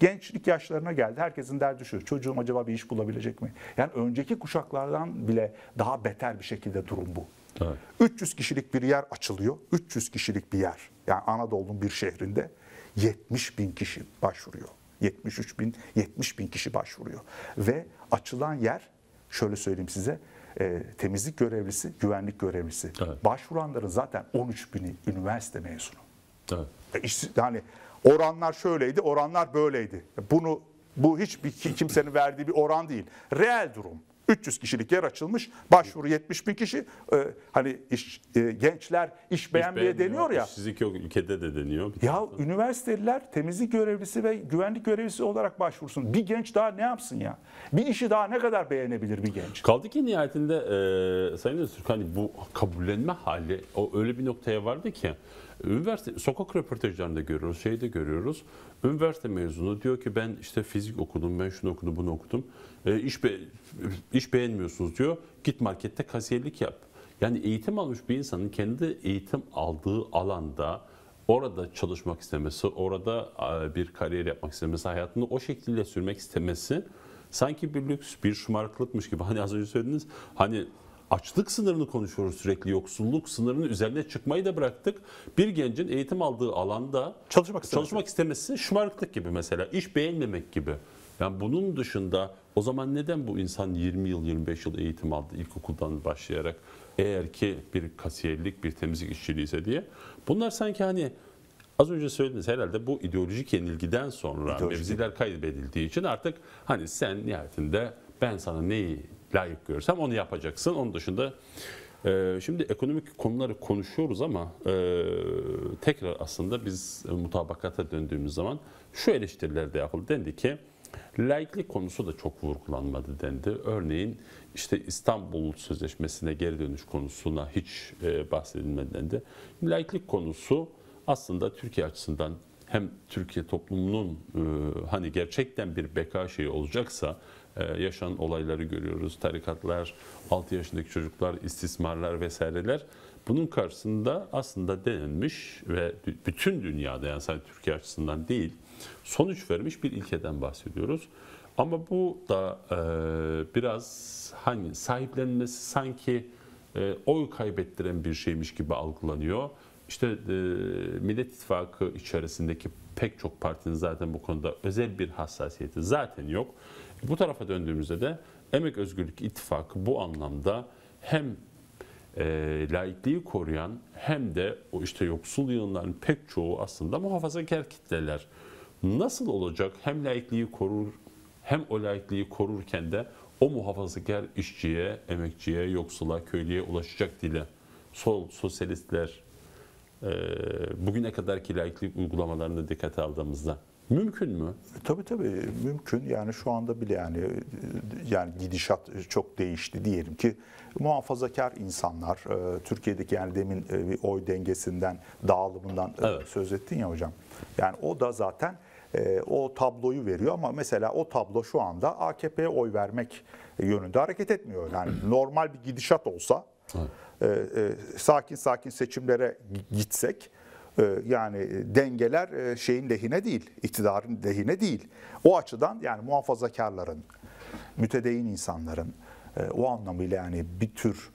Gençlik yaşlarına geldi. Herkesin derdi şu. Çocuğum acaba bir iş bulabilecek mi? Yani önceki kuşaklardan bile daha beter bir şekilde durum bu. Evet. 300 kişilik bir yer açılıyor. 300 kişilik bir yer. Yani Anadolu'nun bir şehrinde 70 bin kişi başvuruyor. 73 bin, 70 bin kişi başvuruyor. Ve açılan yer, şöyle söyleyeyim size, e, temizlik görevlisi, güvenlik görevlisi. Evet. Başvuranların zaten 13 bini üniversite mezunu. Evet. E, iş, yani Oranlar şöyleydi, oranlar böyleydi. Bunu bu hiçbir kimsenin verdiği bir oran değil. Reel durum. 300 kişilik yer açılmış. Başvuru 70 bin kişi. Ee, hani iş, e, gençler iş beğenmeye deniyor ya. İşsizlik yok ülkede de deniyor. Ya taraftan. üniversiteliler temizlik görevlisi ve güvenlik görevlisi olarak başvursun. Bir genç daha ne yapsın ya? Bir işi daha ne kadar beğenebilir bir genç? Kaldı ki nihayetinde e, Sayın Öztürk hani bu kabullenme hali o öyle bir noktaya vardı ki Üniversite sokak röportajlarında görüyoruz, şeyde görüyoruz. Üniversite mezunu diyor ki ben işte fizik okudum, ben şunu okudum, bunu okudum. E, iş, be, iş beğenmiyorsunuz diyor. Git markette kasiyerlik yap. Yani eğitim almış bir insanın kendi eğitim aldığı alanda orada çalışmak istemesi, orada bir kariyer yapmak istemesi, hayatını o şekilde sürmek istemesi sanki bir lüks, bir şımarıklıkmış gibi. Hani az önce söylediniz, hani açlık sınırını konuşuyoruz sürekli. Yoksulluk sınırının üzerine çıkmayı da bıraktık. Bir gencin eğitim aldığı alanda çalışmak istemesi, çalışmak istemesi şımarıklık gibi mesela. iş beğenmemek gibi. Yani bunun dışında o zaman neden bu insan 20 yıl 25 yıl eğitim aldı ilkokuldan başlayarak eğer ki bir kasiyerlik bir temizlik işçiliği ise diye. Bunlar sanki hani Az önce söylediniz herhalde bu ideolojik yenilgiden sonra mevziler kaybedildiği için artık hani sen nihayetinde ben sana neyi layık görürsem onu yapacaksın. Onun dışında e, şimdi ekonomik konuları konuşuyoruz ama e, tekrar aslında biz mutabakata döndüğümüz zaman şu eleştiriler de yapıldı. Dendi ki Laiklik konusu da çok vurgulanmadı dendi. Örneğin işte İstanbul Sözleşmesi'ne geri dönüş konusuna hiç e, bahsedilmedi dendi. Laiklik konusu aslında Türkiye açısından hem Türkiye toplumunun e, hani gerçekten bir beka şeyi olacaksa ee, yaşanan olayları görüyoruz. Tarikatlar, 6 yaşındaki çocuklar, istismarlar vesaireler. Bunun karşısında aslında denenmiş ve bütün dünyada yani sadece Türkiye açısından değil sonuç vermiş bir ilkeden bahsediyoruz. Ama bu da e, biraz hani sahiplenmesi sanki e, oy kaybettiren bir şeymiş gibi algılanıyor. İşte e, Millet İttifakı içerisindeki pek çok partinin zaten bu konuda özel bir hassasiyeti zaten yok. Bu tarafa döndüğümüzde de Emek Özgürlük İttifakı bu anlamda hem e, laikliği koruyan hem de o işte yoksul yığınların pek çoğu aslında muhafazakar kitleler. Nasıl olacak hem laikliği korur hem o laikliği korurken de o muhafazakar işçiye, emekçiye, yoksula, köylüye ulaşacak dile. Sol, sosyalistler, e, bugüne kadarki laiklik uygulamalarını dikkate aldığımızda Mümkün mü? E, tabii tabii mümkün. Yani şu anda bile yani e, yani gidişat e, çok değişti diyelim ki muhafazakar insanlar Türkiye'deki yani demin oy dengesinden dağılımından evet. söz ettin ya hocam. Yani o da zaten o tabloyu veriyor ama mesela o tablo şu anda AKP'ye oy vermek yönünde hareket etmiyor. Yani normal bir gidişat olsa evet. sakin sakin seçimlere gitsek ee, yani e, dengeler e, şeyin lehine değil, iktidarın lehine değil. O açıdan yani muhafazakarların, mütedeyin insanların e, o anlamıyla yani bir tür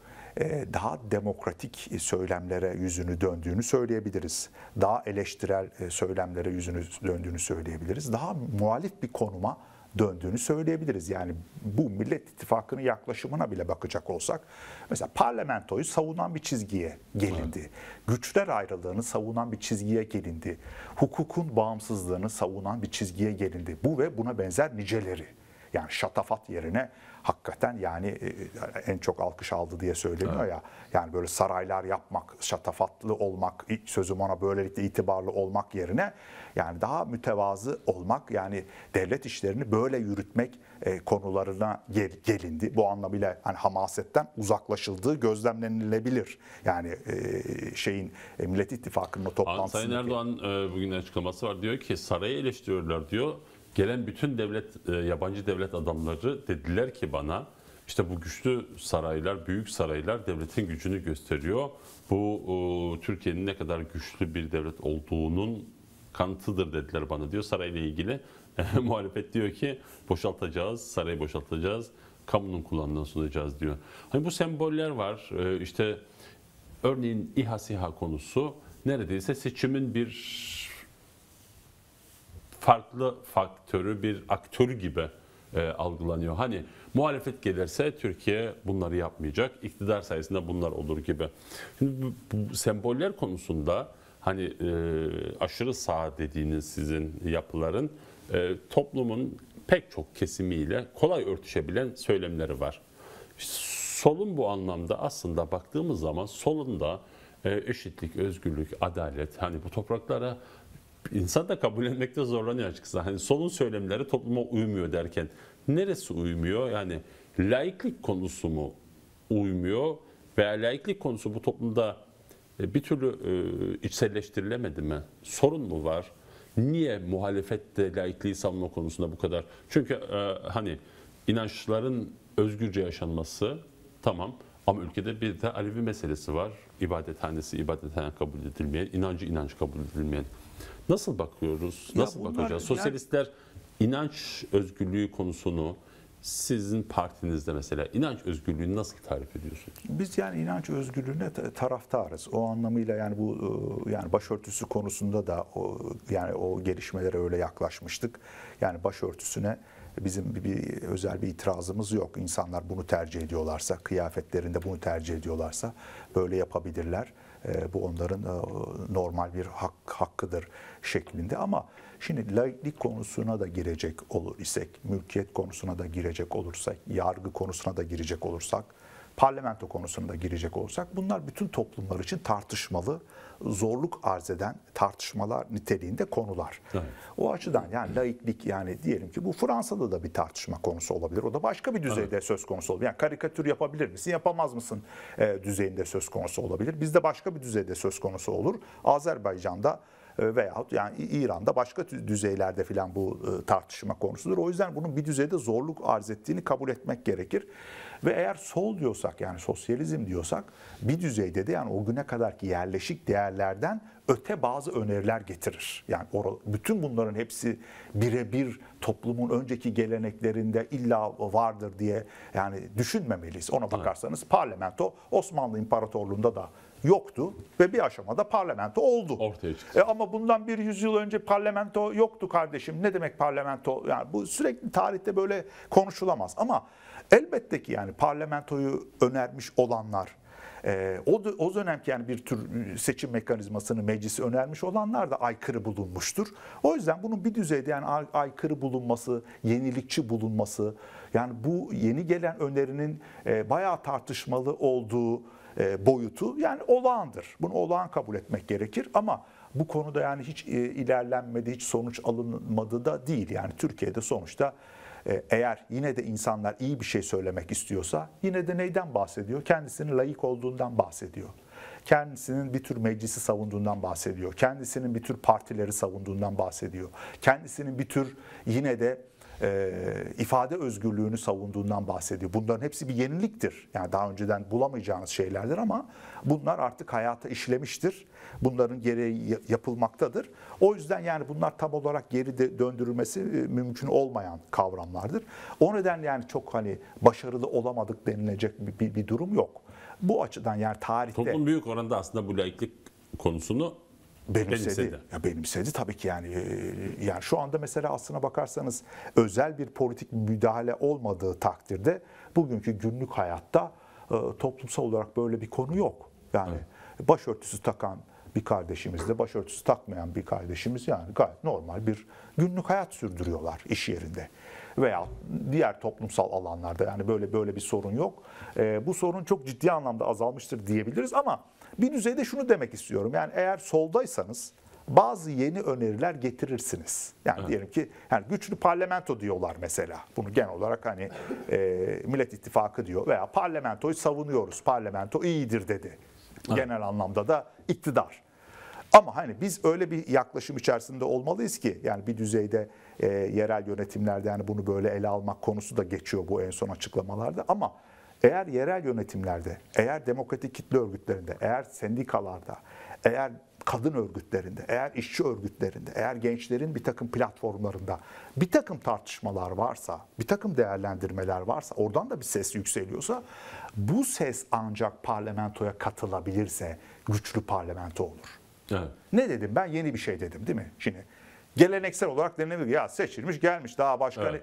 daha demokratik söylemlere yüzünü döndüğünü söyleyebiliriz. Daha eleştirel söylemlere yüzünü döndüğünü söyleyebiliriz. Daha muhalif bir konuma döndüğünü söyleyebiliriz. Yani bu Millet İttifakı'nın yaklaşımına bile bakacak olsak mesela parlamentoyu savunan bir çizgiye gelindi. Güçler ayrılığını savunan bir çizgiye gelindi. Hukukun bağımsızlığını savunan bir çizgiye gelindi. Bu ve buna benzer niceleri. Yani şatafat yerine hakikaten yani e, e, en çok alkış aldı diye söyleniyor evet. ya. Yani böyle saraylar yapmak, şatafatlı olmak, sözüm ona böylelikle itibarlı olmak yerine yani daha mütevazı olmak yani devlet işlerini böyle yürütmek e, konularına gelindi. Bu anlamıyla hani hamasetten uzaklaşıldığı gözlemlenilebilir. Yani şeyin Millet İttifakı'nın toplantısı toplantısındaki. Sayın Erdoğan bugün açıklaması var diyor ki sarayı eleştiriyorlar diyor gelen bütün devlet e, yabancı devlet adamları dediler ki bana işte bu güçlü saraylar, büyük saraylar devletin gücünü gösteriyor. Bu e, Türkiye'nin ne kadar güçlü bir devlet olduğunun kanıtıdır dediler bana diyor sarayla ilgili. E, muhalefet diyor ki boşaltacağız, sarayı boşaltacağız, kamunun kullanımına sunacağız diyor. Hani bu semboller var. E, işte örneğin İHA SİHA konusu neredeyse seçimin bir farklı faktörü bir aktörü gibi e, algılanıyor. Hani muhalefet gelirse Türkiye bunları yapmayacak, iktidar sayesinde bunlar olur gibi. Şimdi bu, bu semboller konusunda hani e, aşırı sağ dediğiniz sizin yapıların e, toplumun pek çok kesimiyle kolay örtüşebilen söylemleri var. Solun bu anlamda aslında baktığımız zaman solunda e, eşitlik, özgürlük, adalet hani bu topraklara insan da kabul etmekte zorlanıyor açıkçası. Hani solun söylemleri topluma uymuyor derken neresi uymuyor? Yani laiklik konusu mu uymuyor veya laiklik konusu bu toplumda e, bir türlü e, içselleştirilemedi mi? Sorun mu var? Niye muhalefette laikliği savunma konusunda bu kadar? Çünkü e, hani inançların özgürce yaşanması tamam ama ülkede bir de Alevi meselesi var. İbadethanesi ibadethane kabul edilmeyen, inancı inanç kabul edilmeyen. Nasıl bakıyoruz? Nasıl bunlar- bakacağız? Sosyalistler inanç özgürlüğü konusunu sizin partinizde mesela inanç özgürlüğünü nasıl tarif ediyorsunuz? Biz yani inanç özgürlüğüne taraftarız. O anlamıyla yani bu e, yani başörtüsü konusunda da o, yani o gelişmelere öyle yaklaşmıştık. Yani başörtüsüne bizim bir, bir özel bir itirazımız yok. İnsanlar bunu tercih ediyorlarsa, kıyafetlerinde bunu tercih ediyorlarsa böyle yapabilirler. E, bu onların e, normal bir hak, hakkıdır şeklinde ama şimdi laiklik konusuna da girecek olur isek, mülkiyet konusuna da girecek olursak, yargı konusuna da girecek olursak, parlamento konusuna da girecek olursak bunlar bütün toplumlar için tartışmalı zorluk arz eden tartışmalar niteliğinde konular. Evet. O açıdan yani laiklik yani diyelim ki bu Fransa'da da bir tartışma konusu olabilir. O da başka bir düzeyde evet. söz konusu olabilir. Yani karikatür yapabilir misin, yapamaz mısın e, düzeyinde söz konusu olabilir. Bizde başka bir düzeyde söz konusu olur. Azerbaycan'da e, veyahut yani İran'da başka düzeylerde filan bu e, tartışma konusudur. O yüzden bunun bir düzeyde zorluk arz ettiğini kabul etmek gerekir. Ve eğer sol diyorsak yani sosyalizm diyorsak bir düzeyde de yani o güne kadarki yerleşik değerlerden öte bazı öneriler getirir. Yani bütün bunların hepsi birebir toplumun önceki geleneklerinde illa vardır diye yani düşünmemeliyiz. Ona bakarsanız parlamento Osmanlı İmparatorluğu'nda da yoktu ve bir aşamada parlamento oldu. Ortaya çıktı. E ama bundan bir yüzyıl önce parlamento yoktu kardeşim. Ne demek parlamento? Yani bu sürekli tarihte böyle konuşulamaz ama Elbette ki yani parlamentoyu önermiş olanlar e, o, o dönemki yani bir tür e, seçim mekanizmasını meclisi önermiş olanlar da aykırı bulunmuştur. O yüzden bunun bir düzeyde yani aykırı bulunması, yenilikçi bulunması, yani bu yeni gelen önerinin e, bayağı tartışmalı olduğu e, boyutu yani olağandır. Bunu olağan kabul etmek gerekir ama bu konuda yani hiç ilerlenmedi, hiç sonuç alınmadı da değil. Yani Türkiye'de sonuçta e, eğer yine de insanlar iyi bir şey söylemek istiyorsa yine de neyden bahsediyor? Kendisinin layık olduğundan bahsediyor. Kendisinin bir tür meclisi savunduğundan bahsediyor. Kendisinin bir tür partileri savunduğundan bahsediyor. Kendisinin bir tür yine de e, ifade özgürlüğünü savunduğundan bahsediyor. Bunların hepsi bir yeniliktir. Yani daha önceden bulamayacağınız şeylerdir ama bunlar artık hayata işlemiştir. Bunların geri yapılmaktadır. O yüzden yani bunlar tam olarak geri de döndürülmesi e, mümkün olmayan kavramlardır. O nedenle yani çok hani başarılı olamadık denilecek bir, bir, bir durum yok. Bu açıdan yani tarihte... Toplum büyük oranda aslında bu laiklik konusunu benimsedi. benimsedi. Ya benimsedi tabii ki yani. E, yani şu anda mesela aslına bakarsanız özel bir politik müdahale olmadığı takdirde bugünkü günlük hayatta e, toplumsal olarak böyle bir konu yok. Yani evet. başörtüsü takan bir kardeşimiz de başörtüsü takmayan bir kardeşimiz yani gayet normal bir günlük hayat sürdürüyorlar iş yerinde veya diğer toplumsal alanlarda yani böyle böyle bir sorun yok. E, bu sorun çok ciddi anlamda azalmıştır diyebiliriz ama bir düzeyde şunu demek istiyorum. Yani eğer soldaysanız bazı yeni öneriler getirirsiniz. Yani evet. diyelim ki yani güçlü parlamento diyorlar mesela. Bunu genel olarak hani e, Millet İttifakı diyor veya parlamentoyu savunuyoruz. Parlamento iyidir dedi. Evet. Genel anlamda da iktidar. Ama hani biz öyle bir yaklaşım içerisinde olmalıyız ki yani bir düzeyde e, yerel yönetimlerde yani bunu böyle ele almak konusu da geçiyor bu en son açıklamalarda ama eğer yerel yönetimlerde, eğer demokratik kitle örgütlerinde, eğer sendikalarda, eğer kadın örgütlerinde, eğer işçi örgütlerinde, eğer gençlerin bir takım platformlarında bir takım tartışmalar varsa, bir takım değerlendirmeler varsa, oradan da bir ses yükseliyorsa bu ses ancak parlamentoya katılabilirse güçlü parlamento olur. Evet. Ne dedim ben yeni bir şey dedim değil mi? Şimdi geleneksel olarak denilebilir ya seçilmiş gelmiş daha başka evet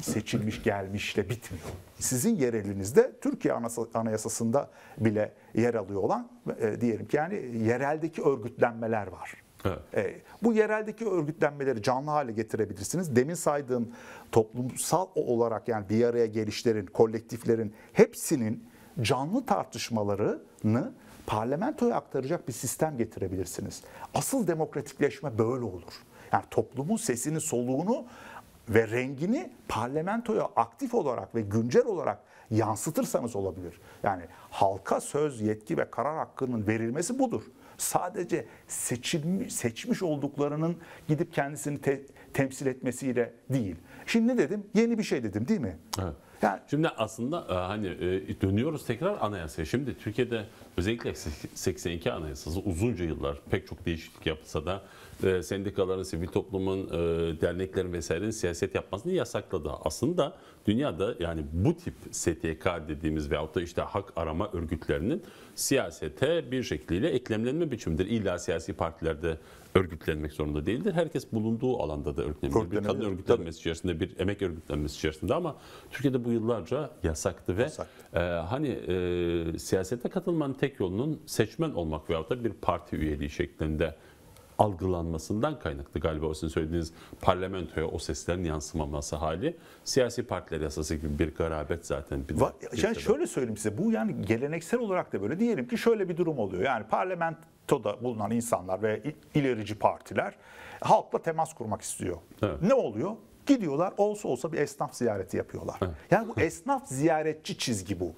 seçilmiş gelmişle bitmiyor. Sizin yerelinizde Türkiye Anayasası'nda bile yer alıyor olan e, diyelim ki yani yereldeki örgütlenmeler var. Evet. E, bu yereldeki örgütlenmeleri canlı hale getirebilirsiniz. Demin saydığım toplumsal olarak yani bir araya gelişlerin, kolektiflerin hepsinin canlı tartışmalarını parlamentoya aktaracak bir sistem getirebilirsiniz. Asıl demokratikleşme böyle olur. Yani toplumun sesini, soluğunu ve rengini parlamentoya aktif olarak ve güncel olarak yansıtırsanız olabilir. Yani halka söz, yetki ve karar hakkının verilmesi budur. Sadece seçilmiş, seçmiş olduklarının gidip kendisini te, temsil etmesiyle değil. Şimdi ne dedim? Yeni bir şey dedim değil mi? Evet. Yani, Şimdi aslında e, hani e, dönüyoruz tekrar anayasaya. Şimdi Türkiye'de Özellikle 82 Anayasası uzunca yıllar pek çok değişiklik yapılsa da e, sendikaların, sivil toplumun, e, derneklerin vesairenin siyaset yapmasını yasakladı. Aslında dünyada yani bu tip STK dediğimiz veyahut da işte hak arama örgütlerinin siyasete bir şekliyle eklemlenme biçimidir. İlla siyasi partilerde örgütlenmek zorunda değildir. Herkes bulunduğu alanda da örgütlenebilir. Bir kadın örgütlenmesi tabii. içerisinde, bir emek örgütlenmesi içerisinde ama Türkiye'de bu yıllarca yasaktı ve Yasak. e, hani e, siyasete katılmanın tek yolunun seçmen olmak veya da bir parti üyeliği şeklinde algılanmasından kaynaklı galiba o sizin söylediğiniz parlamentoya o seslerin yansımaması hali siyasi partiler yasası gibi bir garabet zaten. Bir Va- yani şöyle söyleyeyim size bu yani geleneksel olarak da böyle diyelim ki şöyle bir durum oluyor yani parlament iktidarda bulunan insanlar ve ilerici partiler halkla temas kurmak istiyor. Evet. Ne oluyor? Gidiyorlar olsa olsa bir esnaf ziyareti yapıyorlar. Evet. Yani bu esnaf ziyaretçi çizgi bu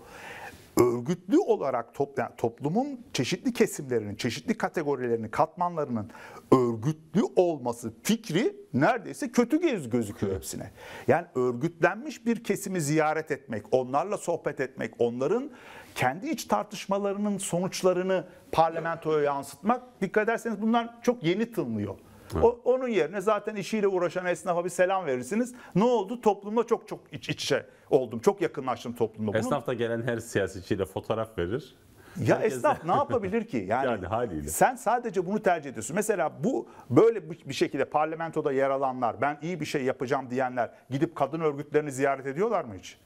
örgütlü olarak top, yani toplumun çeşitli kesimlerinin, çeşitli kategorilerinin, katmanlarının örgütlü olması fikri neredeyse kötü göz gözüküyor hepsine. Yani örgütlenmiş bir kesimi ziyaret etmek, onlarla sohbet etmek, onların kendi iç tartışmalarının sonuçlarını parlamentoya yansıtmak dikkat ederseniz bunlar çok yeni tınlıyor. O, onun yerine zaten işiyle uğraşan esnafa bir selam verirsiniz. Ne oldu? Toplumda çok çok iç içe oldum. Çok yakınlaştım toplumda. Esnaf da gelen her siyasetçiyle fotoğraf verir. Ya Herkes esnaf de... ne yapabilir ki? Yani, yani haliyle. Sen sadece bunu tercih ediyorsun. Mesela bu böyle bir şekilde parlamentoda yer alanlar, ben iyi bir şey yapacağım diyenler gidip kadın örgütlerini ziyaret ediyorlar mı hiç?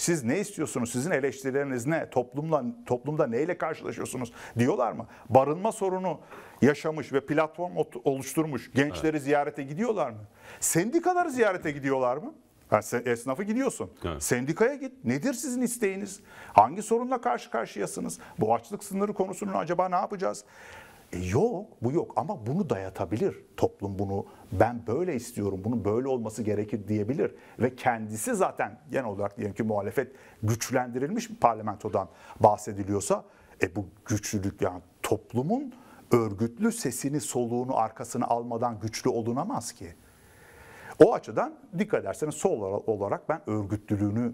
Siz ne istiyorsunuz? Sizin eleştirileriniz ne? Toplumla toplumda neyle karşılaşıyorsunuz? Diyorlar mı? Barınma sorunu yaşamış ve platform oluşturmuş gençleri evet. ziyarete gidiyorlar mı? Sendikaları ziyarete gidiyorlar mı? Yani sen esnafı gidiyorsun. Evet. Sendikaya git. Nedir sizin isteğiniz? Hangi sorunla karşı karşıyasınız? Bu açlık sınırı konusunun acaba ne yapacağız? E yok bu yok ama bunu dayatabilir toplum bunu ben böyle istiyorum bunun böyle olması gerekir diyebilir ve kendisi zaten genel olarak diyelim ki muhalefet güçlendirilmiş parlamentodan bahsediliyorsa e bu güçlülük yani toplumun örgütlü sesini soluğunu arkasını almadan güçlü olunamaz ki. O açıdan dikkat ederseniz sol olarak ben örgütlülüğünü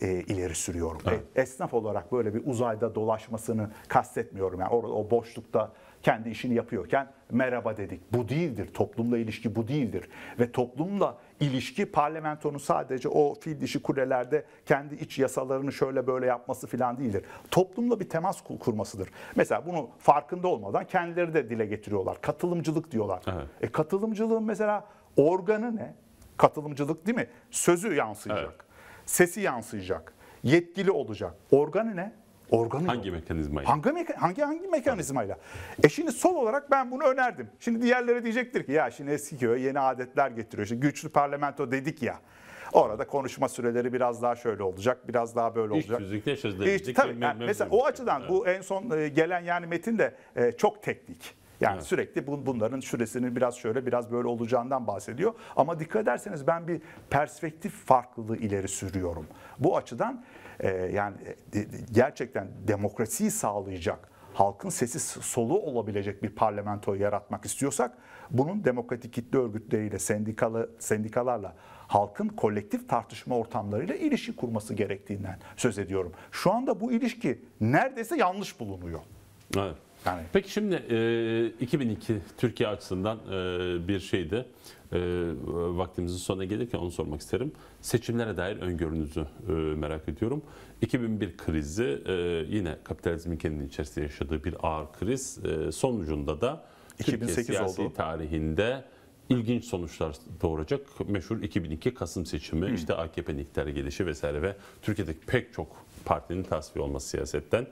e, ileri sürüyorum. Evet. E, esnaf olarak böyle bir uzayda dolaşmasını kastetmiyorum. Yani o, o boşlukta kendi işini yapıyorken merhaba dedik. Bu değildir. Toplumla ilişki bu değildir. Ve toplumla ilişki parlamentonun sadece o fil dişi kulelerde kendi iç yasalarını şöyle böyle yapması falan değildir. Toplumla bir temas kurmasıdır. Mesela bunu farkında olmadan kendileri de dile getiriyorlar. Katılımcılık diyorlar. Evet. E katılımcılığın mesela organı ne? Katılımcılık değil mi? Sözü yansıyacak. Evet. Sesi yansıyacak. Yetkili olacak. Organı ne? Organı hangi mekanizmayla? Hangi, meka hangi hangi mekanizmayla? E şimdi sol olarak ben bunu önerdim. Şimdi diğerleri diyecektir ki ya şimdi eskiyor, yeni adetler getiriyor. Şimdi güçlü parlamento dedik ya. Orada konuşma süreleri biraz daha şöyle olacak, biraz daha böyle olacak. İşsizlikte yaşadık. Tabii yani mesela o açıdan bu en son e, gelen yani metin de e, çok teknik. Yani evet. sürekli bun bunların süresinin biraz şöyle biraz böyle olacağından bahsediyor. Ama dikkat ederseniz ben bir perspektif farklılığı ileri sürüyorum. Bu açıdan ee, yani e, gerçekten demokrasiyi sağlayacak halkın sesi soluğu olabilecek bir parlamento yaratmak istiyorsak bunun demokratik kitle örgütleriyle, sendikalı, sendikalarla, halkın kolektif tartışma ortamlarıyla ilişki kurması gerektiğinden söz ediyorum. Şu anda bu ilişki neredeyse yanlış bulunuyor. Evet. Yani. Peki şimdi 2002 e, Türkiye açısından e, bir şeydi. Ee, vaktimizin sonuna gelirken onu sormak isterim. Seçimlere dair öngörünüzü e, merak ediyorum. 2001 krizi e, yine kapitalizmin kendini içerisinde yaşadığı bir ağır kriz. E, sonucunda da 2008 Türkiye siyasi oldu. tarihinde ilginç sonuçlar doğuracak meşhur 2002 Kasım seçimi, hmm. işte AKP'nin iktidara gelişi vesaire ve Türkiye'deki pek çok partinin tasfiye olması siyasetten.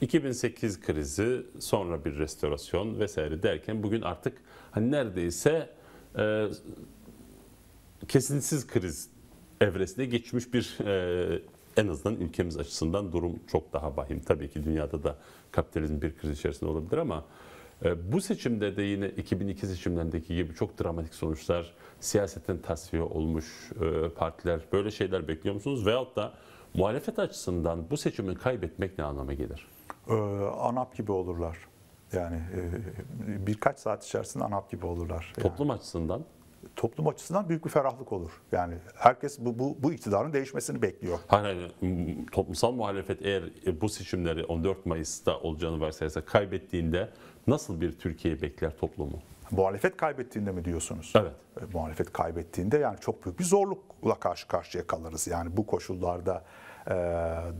2008 krizi, sonra bir restorasyon vesaire derken bugün artık hani neredeyse e, kesintisiz kriz evresine geçmiş bir e, en azından ülkemiz açısından durum çok daha vahim. Tabii ki dünyada da kapitalizm bir kriz içerisinde olabilir ama e, bu seçimde de yine 2002 seçimlerindeki gibi çok dramatik sonuçlar siyasetin tasfiye olmuş e, partiler böyle şeyler bekliyor musunuz? Veyahut da muhalefet açısından bu seçimi kaybetmek ne anlama gelir? Ee, ANAP gibi olurlar. Yani e, birkaç saat içerisinde anap gibi olurlar. Yani. Toplum açısından? Toplum açısından büyük bir ferahlık olur. Yani herkes bu, bu, bu iktidarın değişmesini bekliyor. Hani toplumsal muhalefet eğer e, bu seçimleri 14 Mayıs'ta olacağını varsayarsa kaybettiğinde nasıl bir Türkiye bekler toplumu? Muhalefet kaybettiğinde mi diyorsunuz? Evet. E, muhalefet kaybettiğinde yani çok büyük bir zorlukla karşı karşıya kalırız. Yani bu koşullarda e,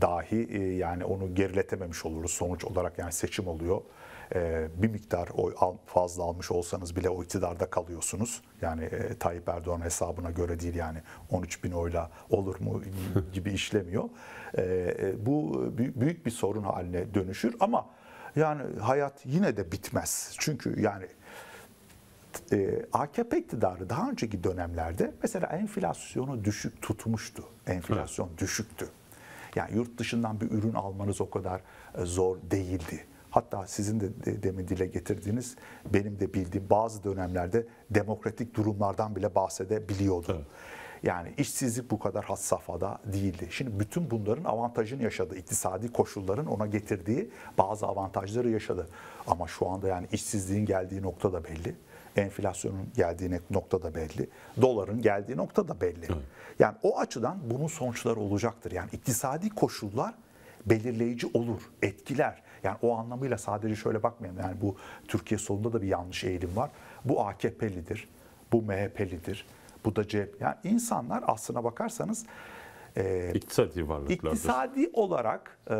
dahi e, yani onu geriletememiş oluruz sonuç olarak yani seçim oluyor. Ee, bir miktar oy fazla almış olsanız bile o iktidarda kalıyorsunuz. Yani e, Tayyip Erdoğan hesabına göre değil yani 13 bin oyla olur mu gibi işlemiyor. Ee, e, bu büyük bir sorun haline dönüşür ama yani hayat yine de bitmez. Çünkü yani e, AKP iktidarı daha önceki dönemlerde mesela enflasyonu düşük tutmuştu. Enflasyon düşüktü. Yani yurt dışından bir ürün almanız o kadar zor değildi. Hatta sizin de demin dile getirdiğiniz benim de bildiğim bazı dönemlerde demokratik durumlardan bile bahsedebiliyordu. Evet. Yani işsizlik bu kadar has safhada değildi. Şimdi bütün bunların avantajını yaşadı. İktisadi koşulların ona getirdiği bazı avantajları yaşadı. Ama şu anda yani işsizliğin geldiği nokta da belli. Enflasyonun geldiği nokta da belli. Doların geldiği nokta da belli. Evet. Yani o açıdan bunun sonuçları olacaktır. Yani iktisadi koşullar belirleyici olur, etkiler. Yani o anlamıyla sadece şöyle bakmayın. Yani bu Türkiye solunda da bir yanlış eğilim var. Bu AKP'lidir, bu MHP'lidir, bu da CHP. Yani insanlar aslına bakarsanız e, iktisadi varlıklardır. İktisadi olarak e,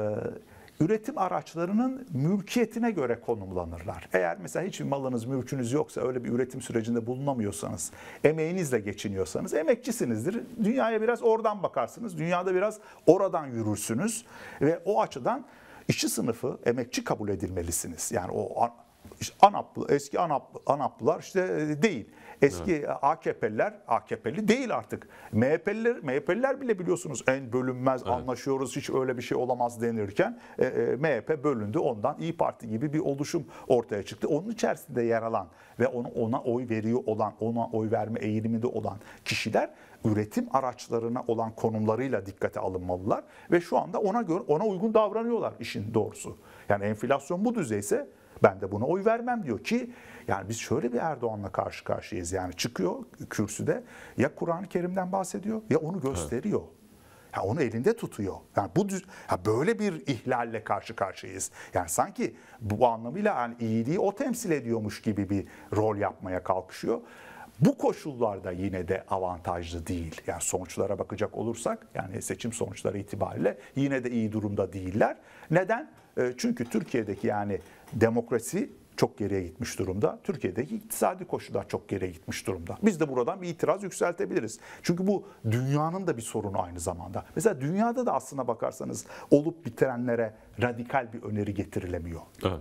üretim araçlarının mülkiyetine göre konumlanırlar. Eğer mesela hiçbir malınız, mülkünüz yoksa, öyle bir üretim sürecinde bulunamıyorsanız, emeğinizle geçiniyorsanız emekçisinizdir. Dünyaya biraz oradan bakarsınız, dünyada biraz oradan yürürsünüz ve o açıdan işçi sınıfı emekçi kabul edilmelisiniz. Yani o işte ANAP'lı, eski ANAP, ANAP'lılar işte e, değil. Eski evet. E, AKP'liler AKP'li değil artık. MHP'liler, MHP'liler bile biliyorsunuz en bölünmez evet. anlaşıyoruz hiç öyle bir şey olamaz denirken e, e, MHP bölündü. Ondan İyi Parti gibi bir oluşum ortaya çıktı. Onun içerisinde yer alan ve ona, ona oy veriyor olan, ona oy verme eğiliminde olan kişiler üretim araçlarına olan konumlarıyla dikkate alınmalılar ve şu anda ona göre ona uygun davranıyorlar işin doğrusu. Yani enflasyon bu düzeyse ben de buna oy vermem diyor ki yani biz şöyle bir Erdoğan'la karşı karşıyayız. Yani çıkıyor kürsüde ya Kur'an-ı Kerim'den bahsediyor ya onu gösteriyor. Evet. Ya onu elinde tutuyor. Yani bu düz, ya böyle bir ihlalle karşı karşıyayız. Yani sanki bu anlamıyla yani iyiliği o temsil ediyormuş gibi bir rol yapmaya kalkışıyor bu koşullarda yine de avantajlı değil. Yani sonuçlara bakacak olursak yani seçim sonuçları itibariyle yine de iyi durumda değiller. Neden? Ee, çünkü Türkiye'deki yani demokrasi çok geriye gitmiş durumda. Türkiye'deki iktisadi koşullar çok geriye gitmiş durumda. Biz de buradan bir itiraz yükseltebiliriz. Çünkü bu dünyanın da bir sorunu aynı zamanda. Mesela dünyada da aslına bakarsanız olup bitenlere radikal bir öneri getirilemiyor. Evet.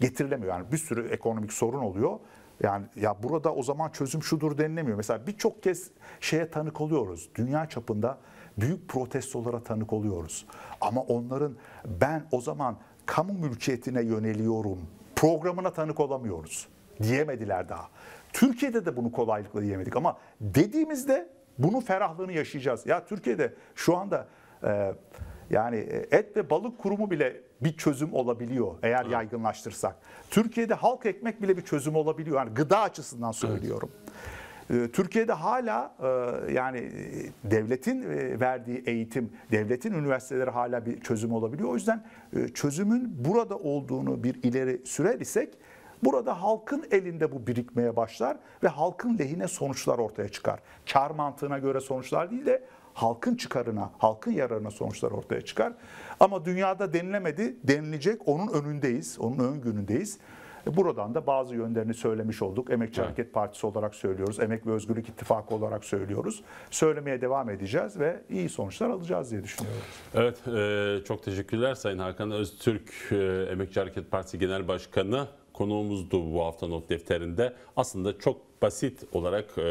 Getirilemiyor yani bir sürü ekonomik sorun oluyor yani ya burada o zaman çözüm şudur denilemiyor. Mesela birçok kez şeye tanık oluyoruz. Dünya çapında büyük protestolara tanık oluyoruz. Ama onların ben o zaman kamu mülkiyetine yöneliyorum programına tanık olamıyoruz. Diyemediler daha. Türkiye'de de bunu kolaylıkla diyemedik ama dediğimizde bunun ferahlığını yaşayacağız. Ya Türkiye'de şu anda e, yani e, et ve balık kurumu bile bir çözüm olabiliyor eğer yaygınlaştırsak. Türkiye'de halk ekmek bile bir çözüm olabiliyor. Yani gıda açısından söylüyorum. Evet. Türkiye'de hala e, yani e, devletin verdiği eğitim, devletin üniversiteleri hala bir çözüm olabiliyor. O yüzden çözümün burada olduğunu bir ileri sürer isek burada halkın elinde bu birikmeye başlar ve halkın lehine sonuçlar ortaya çıkar. Kar mantığına göre sonuçlar değil de halkın çıkarına, halkın yararına sonuçlar ortaya çıkar. Ama dünyada denilemedi, denilecek onun önündeyiz, onun ön günündeyiz. Buradan da bazı yönlerini söylemiş olduk. Emekçi evet. Hareket Partisi olarak söylüyoruz. Emek ve Özgürlük İttifakı olarak söylüyoruz. Söylemeye devam edeceğiz ve iyi sonuçlar alacağız diye düşünüyorum. Evet, e, çok teşekkürler Sayın Hakan Öztürk, e, Emekçi Hareket Partisi Genel Başkanı konuğumuzdu bu hafta not defterinde. Aslında çok basit olarak e,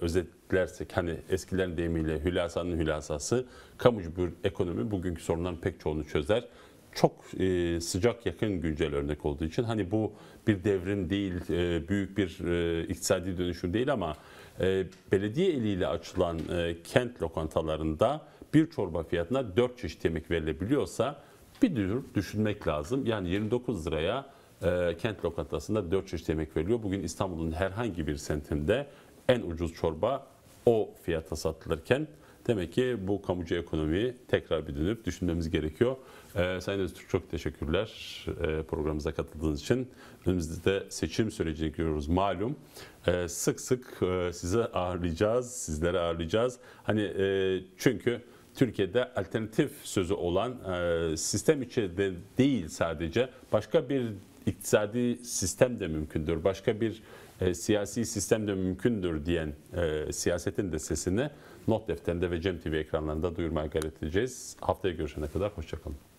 özetlersek hani eskilerin deyimiyle hülasanın hülasası kamucu bir ekonomi bugünkü sorunların pek çoğunu çözer çok e, sıcak yakın güncel örnek olduğu için hani bu bir devrim değil, e, büyük bir e, iktisadi dönüşüm değil ama e, belediye eliyle açılan e, kent lokantalarında bir çorba fiyatına 4 çeşit yemek verilebiliyorsa bir dur düşünmek lazım. Yani 29 liraya e, kent lokantasında 4 çeşit yemek veriliyor. Bugün İstanbul'un herhangi bir sentinde en ucuz çorba o fiyata satılırken demek ki bu kamucu ekonomiyi tekrar bir dönüp düşünmemiz gerekiyor. Ee, Sayın Öztürk çok teşekkürler ee, programımıza katıldığınız için. Önümüzde seçim sürecini görüyoruz malum. Ee, sık sık e, sizi ağırlayacağız, sizlere ağırlayacağız. Hani e, çünkü Türkiye'de alternatif sözü olan e, sistem içinde değil sadece başka bir iktisadi sistem de mümkündür, başka bir e, siyasi sistem de mümkündür diyen e, siyasetin de sesini not defterinde ve Cem TV ekranlarında duyurmaya gayret edeceğiz. Haftaya görüşene kadar hoşçakalın.